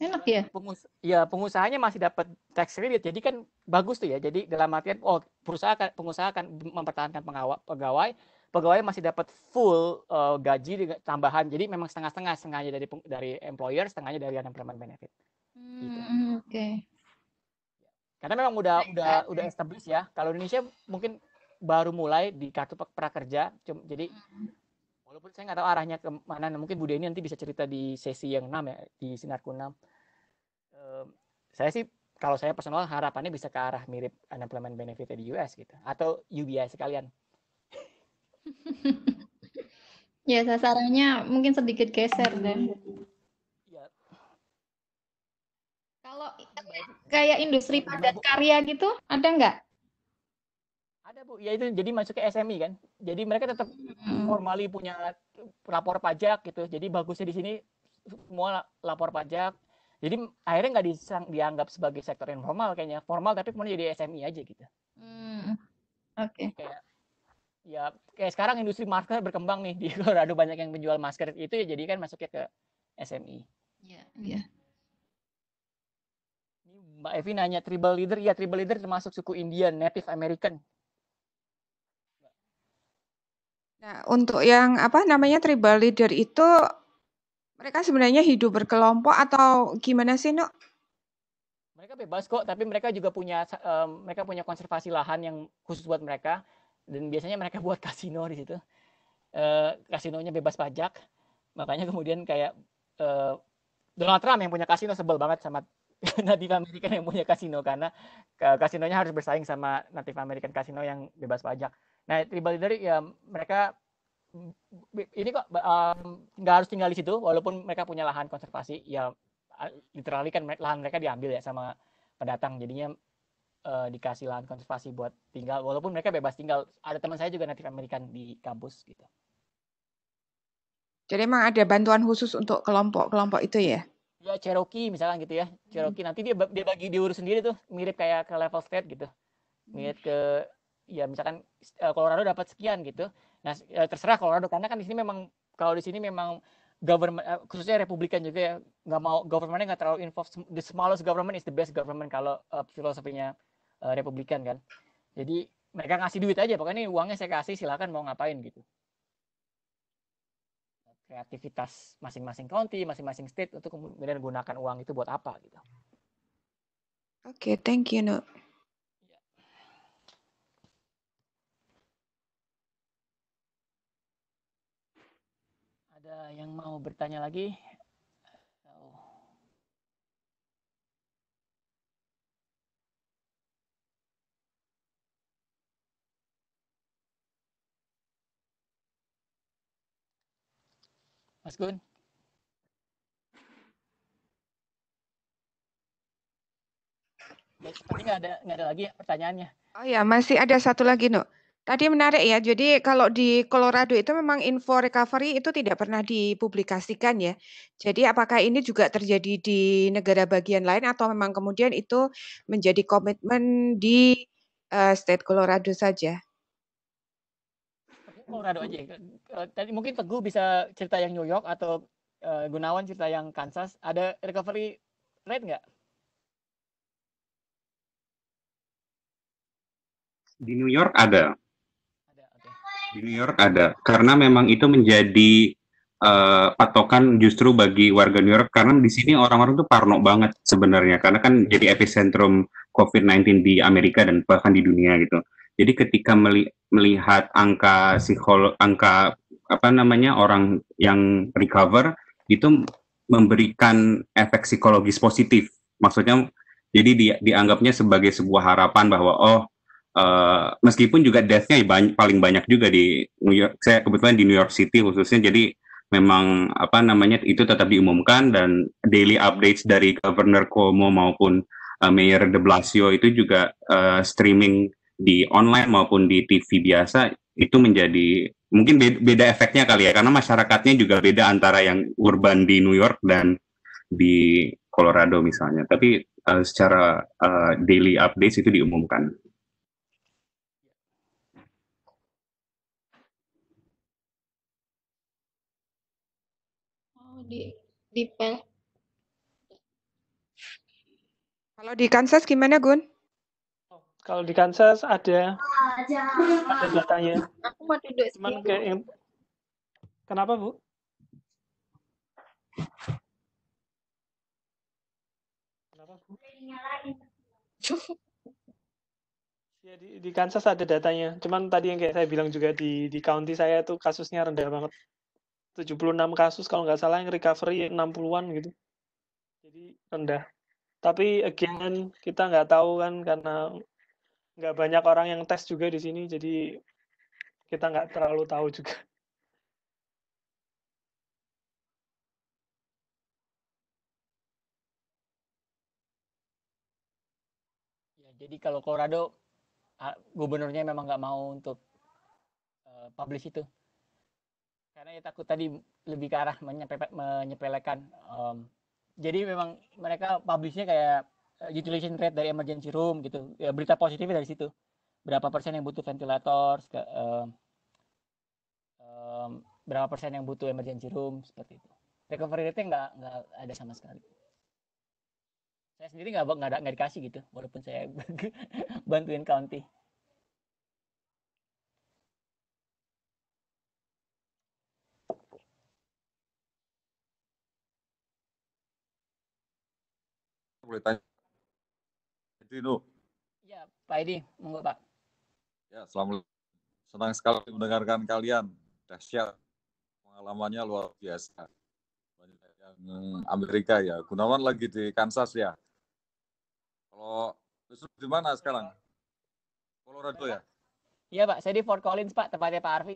Speaker 4: Enak ya? Pengus
Speaker 2: ya, pengusahanya masih dapat tax credit. Jadi kan bagus tuh ya. Jadi dalam artian oh, perusahaan pengusaha akan mempertahankan pegawai pegawai masih dapat full uh, gaji tambahan. Jadi memang setengah-setengah, setengahnya dari dari employer, setengahnya dari unemployment benefit.
Speaker 4: Gitu. Hmm, gitu. Oke. Okay.
Speaker 2: Karena memang udah udah udah established ya. Kalau Indonesia mungkin baru mulai di kartu prakerja. Cuma, jadi hmm. walaupun saya nggak tahu arahnya kemana nah mungkin Bu Deni nanti bisa cerita di sesi yang 6 ya di sinar 6. Um, saya sih kalau saya personal harapannya bisa ke arah mirip unemployment benefit di US gitu atau UBI sekalian
Speaker 4: *laughs* ya sasarannya mungkin sedikit geser deh. Ya. Kalau kayak industri padat karya gitu ada nggak?
Speaker 2: Ada bu, ya itu jadi masuk ke SMI kan. Jadi mereka tetap hmm. formali punya lapor pajak gitu. Jadi bagusnya di sini semua lapor pajak. Jadi akhirnya nggak disang, dianggap sebagai sektor informal kayaknya formal tapi kemudian jadi SMI aja gitu. Hmm. Oke. Okay ya kayak sekarang industri masker berkembang nih di *laughs* Colorado banyak yang menjual masker itu ya jadi kan masuknya ke SMI. E. Ya, iya. Yeah, yeah. Mbak Evi nanya tribal leader, ya tribal leader termasuk suku Indian, Native American.
Speaker 4: Nah, untuk yang apa namanya tribal leader itu mereka sebenarnya hidup berkelompok atau gimana sih, Nok?
Speaker 2: Mereka bebas kok, tapi mereka juga punya um, mereka punya konservasi lahan yang khusus buat mereka dan biasanya mereka buat kasino di situ e, kasinonya bebas pajak makanya kemudian kayak e, Donald Trump yang punya kasino sebel banget sama *laughs* native American yang punya kasino karena eh, kasinonya harus bersaing sama native American kasino yang bebas pajak. Nah, tribal leader ya mereka ini kok nggak um, harus tinggal di situ walaupun mereka punya lahan konservasi ya literally kan lahan mereka diambil ya sama pendatang jadinya uh, dikasih lahan konservasi buat tinggal walaupun mereka bebas tinggal ada teman saya juga native Amerika di kampus gitu
Speaker 4: jadi emang ada bantuan khusus untuk kelompok-kelompok itu ya
Speaker 2: ya Cherokee misalnya gitu ya hmm. Cherokee hmm. nanti dia dia bagi diurus sendiri tuh mirip kayak ke level state gitu mirip ke ya misalkan eh, Colorado dapat sekian gitu nah eh, terserah Colorado karena kan di sini memang kalau di sini memang government khususnya Republikan juga ya nggak mau governmentnya nggak terlalu involved the smallest government is the best government kalau uh, filosofinya Eh, Republikan kan. Jadi mereka ngasih duit aja pokoknya ini uangnya saya kasih silakan mau ngapain gitu. Kreativitas masing-masing county, masing-masing state untuk kemudian gunakan uang itu buat apa gitu.
Speaker 4: Oke, okay, thank you, Nuk.
Speaker 2: Ada yang mau bertanya lagi? Mas Gun. Ya, nggak ada nggak ada lagi ya pertanyaannya.
Speaker 4: Oh ya, masih ada satu lagi, No. Tadi menarik ya. Jadi kalau di Colorado itu memang info recovery itu tidak pernah dipublikasikan ya. Jadi apakah ini juga terjadi di negara bagian lain atau memang kemudian itu menjadi komitmen di uh, state Colorado saja?
Speaker 2: Colorado aja. Ya. Tadi mungkin Teguh bisa cerita yang New York atau uh, Gunawan cerita yang Kansas. Ada recovery rate nggak?
Speaker 3: Di New York ada. ada okay. Di New York ada karena memang itu menjadi uh, patokan justru bagi warga New York karena di sini orang-orang tuh parno banget sebenarnya karena kan jadi epicentrum COVID-19 di Amerika dan bahkan di dunia gitu. Jadi ketika melihat angka psikolo angka apa namanya orang yang recover itu memberikan efek psikologis positif. Maksudnya jadi di, dianggapnya sebagai sebuah harapan bahwa oh uh, meskipun juga deathnya ya paling banyak juga di New York. Saya kebetulan di New York City khususnya jadi memang apa namanya itu tetap diumumkan dan daily updates dari Governor Cuomo maupun uh, Mayor De Blasio itu juga uh, streaming di online maupun di TV biasa itu menjadi mungkin beda, beda efeknya kali ya karena masyarakatnya juga beda antara yang urban di New York dan di Colorado misalnya. Tapi uh, secara uh, daily updates itu diumumkan.
Speaker 1: Oh, di di Kalau e di Kansas gimana Gun? Kalau di Kansas ada
Speaker 4: ada datanya. Aku mau duduk Cuman kayak Kenapa, Bu? Kenapa, Bu? *laughs*
Speaker 1: Ya, di, di Kansas ada datanya. Cuman tadi yang kayak saya bilang juga di di county saya tuh kasusnya rendah banget. 76 kasus kalau nggak salah yang recovery 60-an gitu. Jadi rendah. Tapi again kita nggak tahu kan karena nggak banyak orang yang tes juga di sini jadi kita nggak terlalu tahu juga
Speaker 2: ya, jadi kalau Colorado ah, gubernurnya memang nggak mau untuk eh, publish itu karena ya takut tadi lebih ke arah menyepelekan mmm, jadi memang mereka publishnya kayak utilization rate dari emergency room gitu ya, berita positif dari situ berapa persen yang butuh ventilator ke, uh, um, berapa persen yang butuh emergency room seperti itu recovery rate nggak nggak ada sama sekali saya sendiri nggak nggak nggak dikasih gitu walaupun saya *laughs* bantuin county
Speaker 5: boleh tanya Trino.
Speaker 2: Ya, Pak Edi, monggo Pak. Ya,
Speaker 5: selamat senang sekali mendengarkan kalian. Dahsyat pengalamannya luar biasa. Banyak yang Amerika ya. Gunawan lagi di Kansas ya. Kalau besok di mana sekarang? Colorado ya?
Speaker 2: Iya Pak, saya di Fort Collins Pak, tempatnya Pak Arfi.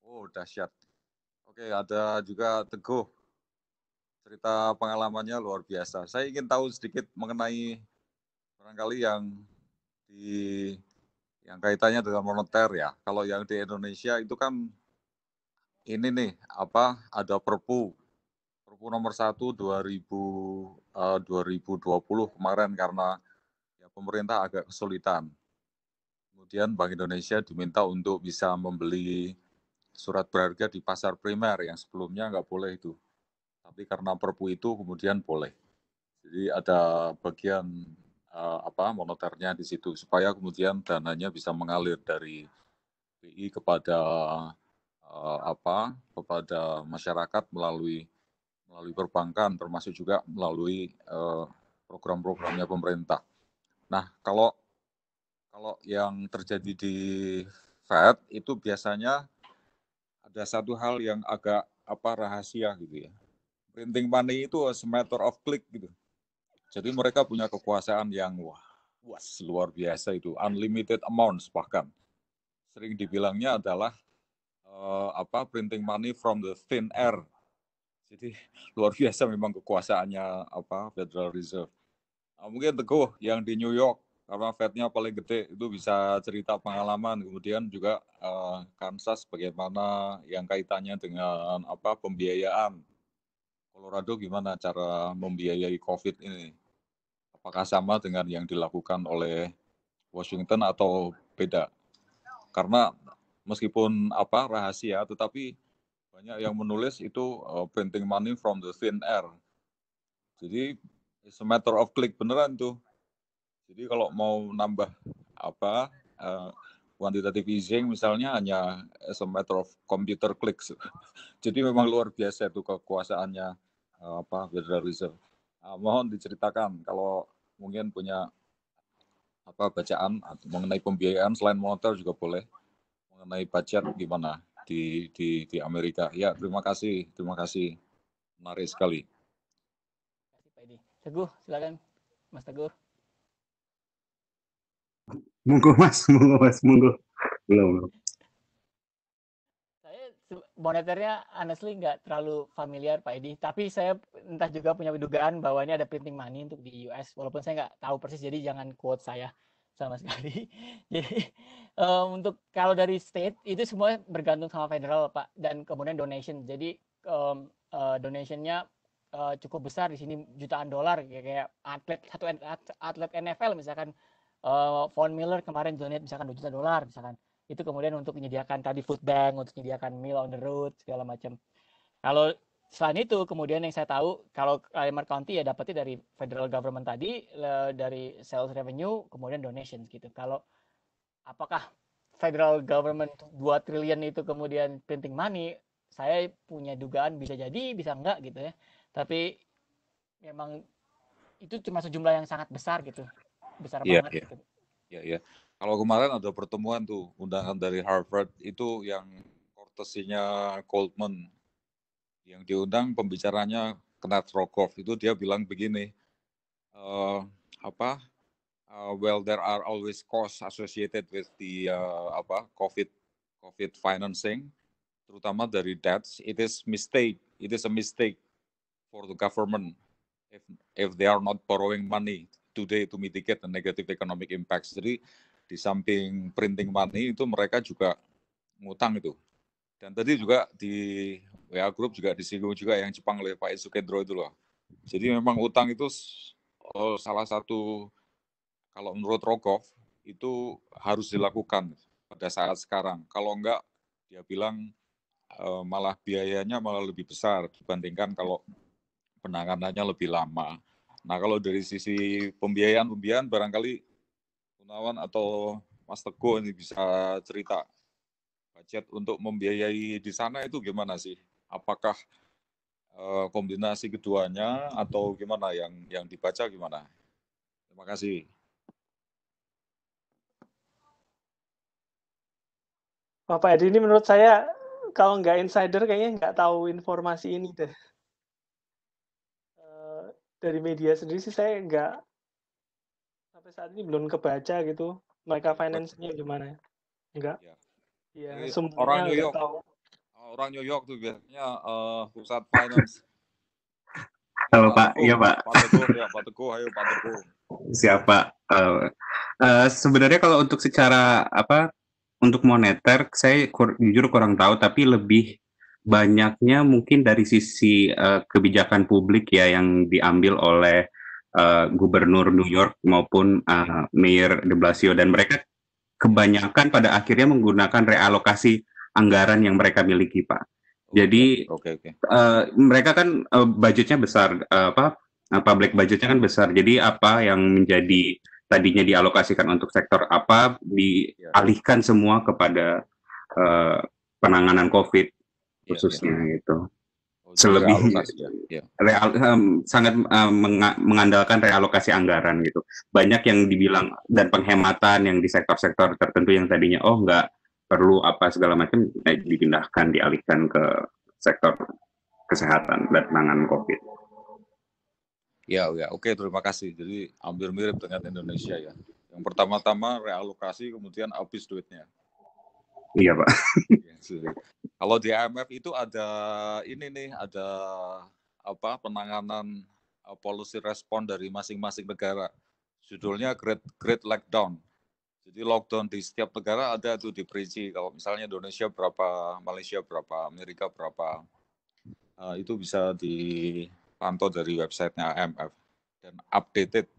Speaker 5: Oh, dahsyat. Oke, ada juga Teguh cerita pengalamannya luar biasa. Saya ingin tahu sedikit mengenai barangkali yang di yang kaitannya dengan moneter ya. Kalau yang di Indonesia itu kan ini nih apa ada Perpu Perpu nomor 1 2000 uh, 2020 kemarin karena ya pemerintah agak kesulitan. Kemudian Bank Indonesia diminta untuk bisa membeli surat berharga di pasar primer yang sebelumnya nggak boleh itu. Tapi karena Perpu itu kemudian boleh. Jadi ada bagian uh, apa moneternya di situ supaya kemudian dananya bisa mengalir dari BI kepada uh, apa kepada masyarakat melalui melalui perbankan termasuk juga melalui uh, program-programnya pemerintah. Nah, kalau kalau yang terjadi di Fed itu biasanya ada satu hal yang agak apa rahasia gitu ya. Printing money itu a matter of click gitu jadi mereka punya kekuasaan yang wah, wah luar biasa itu, unlimited amounts bahkan. Sering dibilangnya adalah uh, apa printing money from the thin air. Jadi *laughs* luar biasa memang kekuasaannya apa Federal Reserve. Nah, mungkin Teguh yang di New York karena Fednya paling gede itu bisa cerita pengalaman kemudian juga uh, Kansas bagaimana yang kaitannya dengan apa pembiayaan Colorado gimana cara membiayai COVID ini apakah sama dengan yang dilakukan oleh Washington atau beda? Karena meskipun apa rahasia, tetapi banyak yang menulis itu uh, printing money from the thin air. Jadi it's a matter of click beneran tuh. Jadi kalau mau nambah apa uh, quantitative easing misalnya hanya as a matter of computer clicks. *laughs* Jadi memang luar biasa itu kekuasaannya uh, apa Federal Reserve. Uh, mohon diceritakan kalau mungkin punya apa bacaan atau mengenai pembiayaan selain motor juga boleh mengenai budget gimana di di di Amerika. Ya, terima kasih, terima kasih. Menarik sekali.
Speaker 2: Terima kasih Pak Edi. Teguh, silakan Mas Teguh.
Speaker 5: Monggo Mas, monggo Mas, monggo. Belum, belum
Speaker 2: moneternya honestly nggak terlalu familiar Pak Edi, tapi saya entah juga punya dugaan bahwa ini ada printing money untuk di US, walaupun saya nggak tahu persis, jadi jangan quote saya sama *laughs* sekali. Jadi um, untuk kalau dari state itu semua bergantung sama federal Pak, dan kemudian donation. Jadi um, uh, donationnya uh, cukup besar di sini jutaan dolar, kayak, kayak atlet satu atlet NFL misalkan uh, Von Miller kemarin donate misalkan 2 juta dolar misalkan itu kemudian untuk menyediakan tadi food bank untuk menyediakan meal on the road segala macam kalau selain itu kemudian yang saya tahu kalau Limar County ya dapatnya dari federal government tadi dari sales revenue kemudian donations gitu kalau apakah federal government 2 triliun itu kemudian printing money saya punya dugaan bisa jadi bisa enggak gitu ya tapi memang itu cuma sejumlah yang sangat besar gitu besar yeah, banget yeah. gitu
Speaker 5: ya ya kalau kemarin ada pertemuan tuh undangan dari Harvard itu yang kortesinya Goldman yang diundang pembicaranya Knut Rogoff itu dia bilang begini uh, apa uh, well there are always costs associated with the uh, apa COVID COVID financing terutama dari debts it is mistake it is a mistake for the government if if they are not borrowing money today to mitigate the negative economic impacts. Jadi di samping printing money itu mereka juga ngutang itu. Dan tadi juga di WA Group juga disinggung juga yang Jepang oleh Pak Isukendro itu loh. Jadi memang utang itu oh, salah satu kalau menurut Rokov itu harus dilakukan pada saat sekarang. Kalau enggak dia bilang eh, malah biayanya malah lebih besar dibandingkan kalau penanganannya lebih lama. Nah, kalau dari sisi pembiayaan-pembiayaan barangkali Gunawan atau Mas Teguh ini bisa cerita budget untuk membiayai di sana itu gimana sih? Apakah uh, kombinasi keduanya atau gimana yang yang dibaca gimana? Terima kasih.
Speaker 1: Bapak Edi ini menurut saya kalau nggak insider kayaknya nggak tahu informasi ini deh. Eh, dari media sendiri sih saya nggak sampai saat ini belum kebaca gitu mereka finance-nya gimana enggak ya, ya orang New York tahu. orang New York tuh
Speaker 5: biasanya uh, pusat finance
Speaker 3: Halo Pak, iya Pak. Pak Teguh,
Speaker 5: ya Pak Teguh, ayo Pak Teguh.
Speaker 3: Siapa? Uh, eh, uh, eh, sebenarnya kalau untuk secara apa untuk moneter saya kur jujur kurang tahu tapi lebih banyaknya mungkin dari sisi uh, kebijakan publik ya yang diambil oleh Eh, gubernur New York maupun uh, Mayor De Blasio dan mereka kebanyakan pada akhirnya menggunakan realokasi anggaran yang mereka miliki, Pak. Jadi okay, okay. Uh, eh, mereka kan uh, budgetnya besar uh, apa public budgetnya kan besar. Jadi apa yang menjadi tadinya dialokasikan untuk sektor apa dialihkan semua kepada uh, penanganan COVID iya, iya. khususnya yeah, yeah. itu selebih ya. iya. real, um, sangat um, mengandalkan realokasi anggaran gitu. Banyak yang dibilang dan penghematan yang di sektor-sektor tertentu yang tadinya oh nggak perlu apa segala macam eh, dipindahkan dialihkan ke sektor kesehatan dan penanganan COVID. Ya, ya, oke,
Speaker 5: terima kasih. Jadi hampir mirip dengan Indonesia ya. Yang pertama-tama realokasi, kemudian habis duitnya.
Speaker 3: Iya, Pak. *laughs*
Speaker 5: Kalau di IMF itu ada ini nih, ada apa penanganan uh, eh, policy respon dari masing-masing negara. Judulnya Great Great Lockdown. Jadi lockdown di setiap negara ada itu diperinci. Kalau misalnya Indonesia berapa, Malaysia berapa, Amerika berapa, uh, itu bisa dipantau dari websitenya IMF dan updated.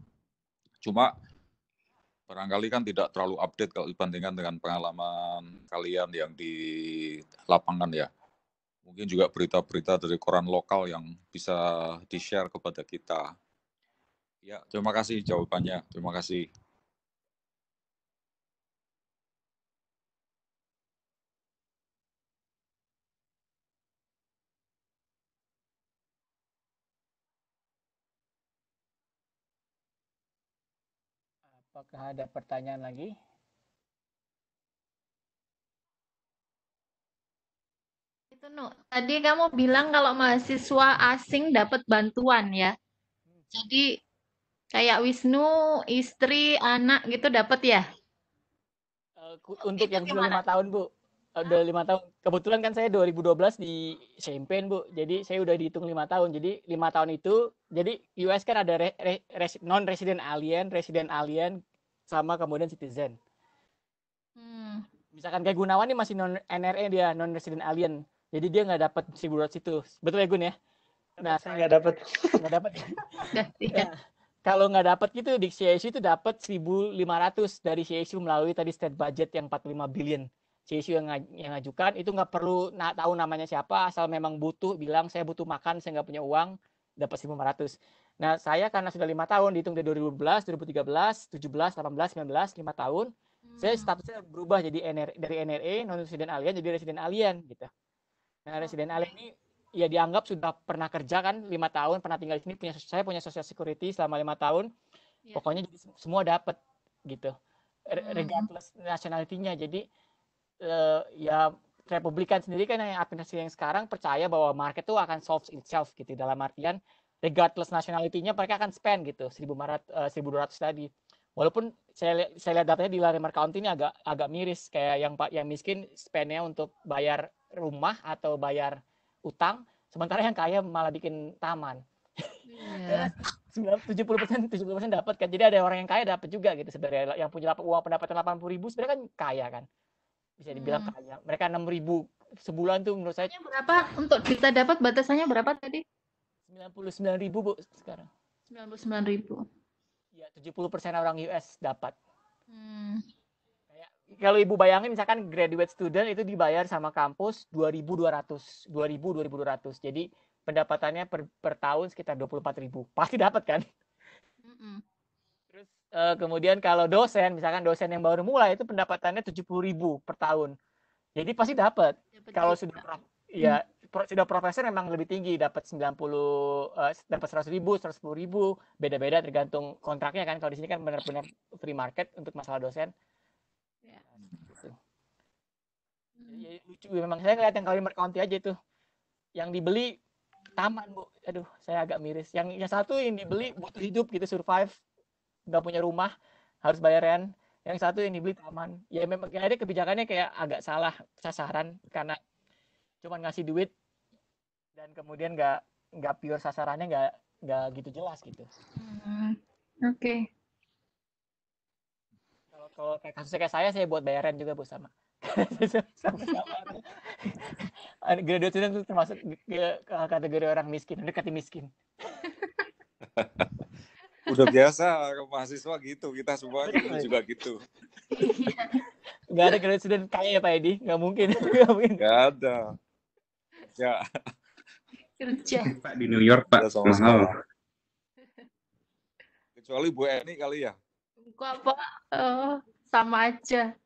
Speaker 5: Cuma barangkali kan tidak terlalu update kalau dibandingkan dengan pengalaman kalian yang di lapangan ya. Mungkin juga berita-berita dari koran lokal yang bisa di-share kepada kita. Ya, terima kasih jawabannya. Terima kasih.
Speaker 2: Apakah ada pertanyaan lagi?
Speaker 4: Itu Nu, tadi kamu bilang kalau mahasiswa asing dapat bantuan ya. Jadi
Speaker 2: kayak Wisnu, istri, anak gitu dapat ya? Eh, untuk yang belum lima tahun, Bu udah eh, lima tahun. Kebetulan kan saya 2012 di Champagne, Bu. Jadi saya udah dihitung lima tahun. Jadi lima tahun itu, jadi US kan ada re, re, res, non-resident alien, resident alien, sama kemudian citizen. Hmm. Misalkan kayak Gunawan ini masih non NRE dia, non-resident alien. Jadi dia nggak dapat si situ. Betul ya Gun ya? Nah, saya nggak dapat. Nggak dapat. *laughs* Iya. Eh, kalau nggak dapat gitu di CSU itu dapat 1.500 dari CSU melalui tadi state budget yang 45 billion si isu yang, yang ngajukan itu nggak perlu na tahu namanya siapa asal memang butuh bilang saya butuh makan saya nggak punya uang dapat 1500 nah saya karena sudah lima tahun dihitung dari 2012 2013 17 18 19 lima tahun hmm. saya statusnya berubah jadi NR, dari NRE non resident alien jadi resident alien gitu nah resident alien ini ya dianggap sudah pernah kerja kan lima tahun pernah tinggal di sini punya saya punya social security selama lima tahun yeah. pokoknya jadi semua dapat gitu hmm. regardless nationality-nya jadi uh, ya Republikan sendiri kan yang administrasi yang sekarang percaya bahwa market itu akan solve itself gitu dalam artian regardless nationality-nya mereka akan spend gitu seribu eh, dua 1200 tadi. Walaupun saya saya lihat datanya di Larimer County ini agak agak miris kayak yang pak yang miskin spendnya untuk bayar rumah atau bayar utang, sementara yang kaya malah bikin taman. Yeah. Iya. *laughs* 70 persen 70 persen dapat kan jadi ada orang yang kaya dapat juga gitu sebenarnya yang punya uang pendapatan puluh ribu sebenarnya kan kaya kan bisa hmm. dibilang hmm. kaya. Mereka ribu sebulan tuh menurut saya. Berapa
Speaker 4: untuk kita dapat batasannya berapa tadi?
Speaker 2: ribu Bu, sekarang. 99.000. Ya, 70% orang US dapat. Hmm. Kayak, kalau Ibu bayangin misalkan graduate student itu dibayar sama kampus 2.200, 2.000, 2.200. Jadi pendapatannya per, per tahun sekitar ribu Pasti dapat kan? Mm -mm. Eh, kemudian kalau dosen misalkan dosen yang baru mulai itu pendapatannya ribu per tahun. Jadi pasti dapat. Kalau sudah prof, ya hmm. sudah profesor memang lebih tinggi dapat sembilan puluh, eh, dapat seratus ribu, 110 ribu, beda-beda tergantung kontraknya kan. Kalau di sini kan benar-benar free market untuk masalah dosen. Ya. Gitu. Hmm. Ya, ya, lucu ya, memang saya ngeliat yang Kalimantan County aja itu yang dibeli taman bu aduh saya agak miris yang yang satu yang dibeli butuh hidup gitu survive nggak punya rumah harus bayaran yang satu yang dibeli taman ya memang akhirnya kebijakannya kayak agak salah sasaran karena cuman ngasih duit dan kemudian nggak nggak pure sasarannya nggak nggak gitu jelas gitu
Speaker 4: hmm, oke okay.
Speaker 2: kalau kalau kayak kasusnya kayak saya saya buat bayaran juga bu sama *laughs* graduate student itu termasuk kategori orang miskin, dekati miskin.
Speaker 5: *laughs* udah biasa mahasiswa gitu kita semua juga gitu iya.
Speaker 2: nggak ada graduate student kaya ya Pak Edi nggak mungkin *laughs* nggak mungkin nggak ada ya
Speaker 4: kerja Pak di New York Pak mahal
Speaker 5: kecuali Bu Eni kali ya
Speaker 4: gua apa uh, eh, sama aja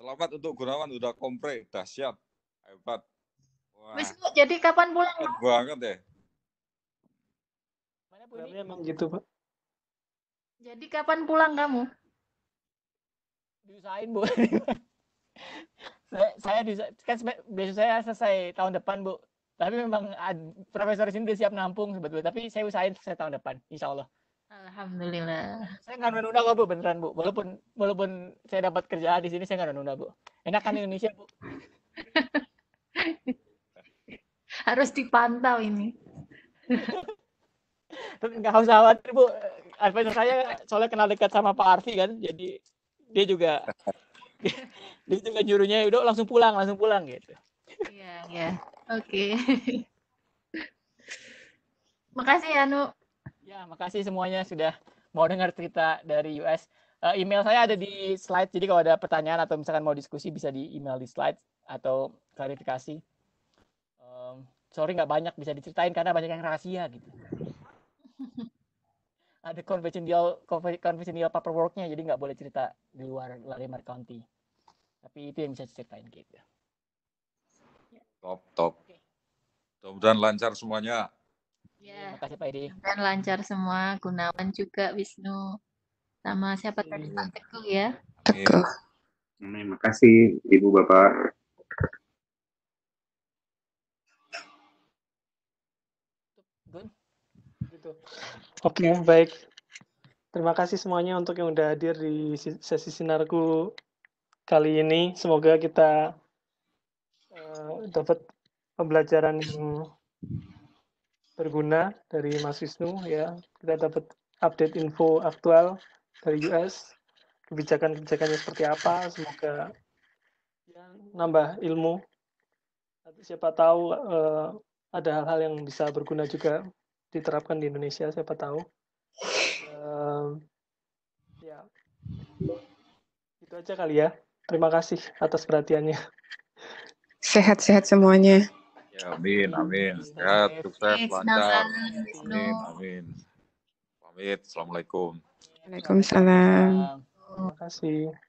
Speaker 5: selamat untuk Gunawan udah kompre dahsyat hebat Wah.
Speaker 4: jadi kapan pulang? Banget
Speaker 5: deh. Ya.
Speaker 1: Bu emang gitu, Pak.
Speaker 4: Jadi kapan pulang kamu?
Speaker 2: Diusahain, Bu. *laughs* saya, saya Kan besok saya selesai tahun depan, Bu. Tapi memang profesor sini siap nampung sebetulnya. Tapi saya usahain selesai tahun depan, insya Allah. Alhamdulillah. Saya nggak nunda kok bu, beneran bu. Walaupun walaupun saya dapat kerja di sini saya nggak nunda bu. Enak kan Indonesia bu. *laughs* Harus dipantau ini. *laughs* nggak usah khawatir bu advisor saya soalnya kenal dekat sama Pak Arfi kan jadi dia juga *laughs* dia juga jurunya. udah langsung pulang langsung pulang gitu iya iya oke
Speaker 4: okay. *laughs*
Speaker 2: makasih Anu ya makasih semuanya sudah mau dengar cerita dari US uh, eh, email saya ada di slide jadi kalau ada pertanyaan atau misalkan mau diskusi bisa di email di slide atau klarifikasi um, sorry nggak banyak bisa diceritain karena banyak yang rahasia gitu ada confidential confidential paperworknya jadi nggak boleh cerita di luar Larimer County tapi itu yang bisa ceritain gitu
Speaker 5: top top okay. mudah lancar semuanya
Speaker 2: ya terima kasih Pak Edi
Speaker 4: dan lancar semua Gunawan juga Wisnu sama siapa tadi Pak iya. Teguh ya
Speaker 3: Teguh terima kasih Ibu Bapak
Speaker 1: Gitu. Oke, okay, baik. Terima kasih semuanya untuk yang udah hadir di sesi sinarku kali ini. Semoga kita uh, dapat pembelajaran yang berguna dari Mas Wisnu ya. Kita dapat update info aktual dari US, kebijakan-kebijakannya seperti apa. Semoga ya, nambah ilmu. Siapa tahu uh, ada hal-hal yang bisa berguna juga diterapkan di Indonesia siapa tahu um, ya itu aja kali ya terima kasih atas perhatiannya
Speaker 4: sehat-sehat semuanya
Speaker 5: ya, amin amin sehat sukses lancar amin amin pamit assalamualaikum Waalaikumsalam.
Speaker 1: Terima kasih.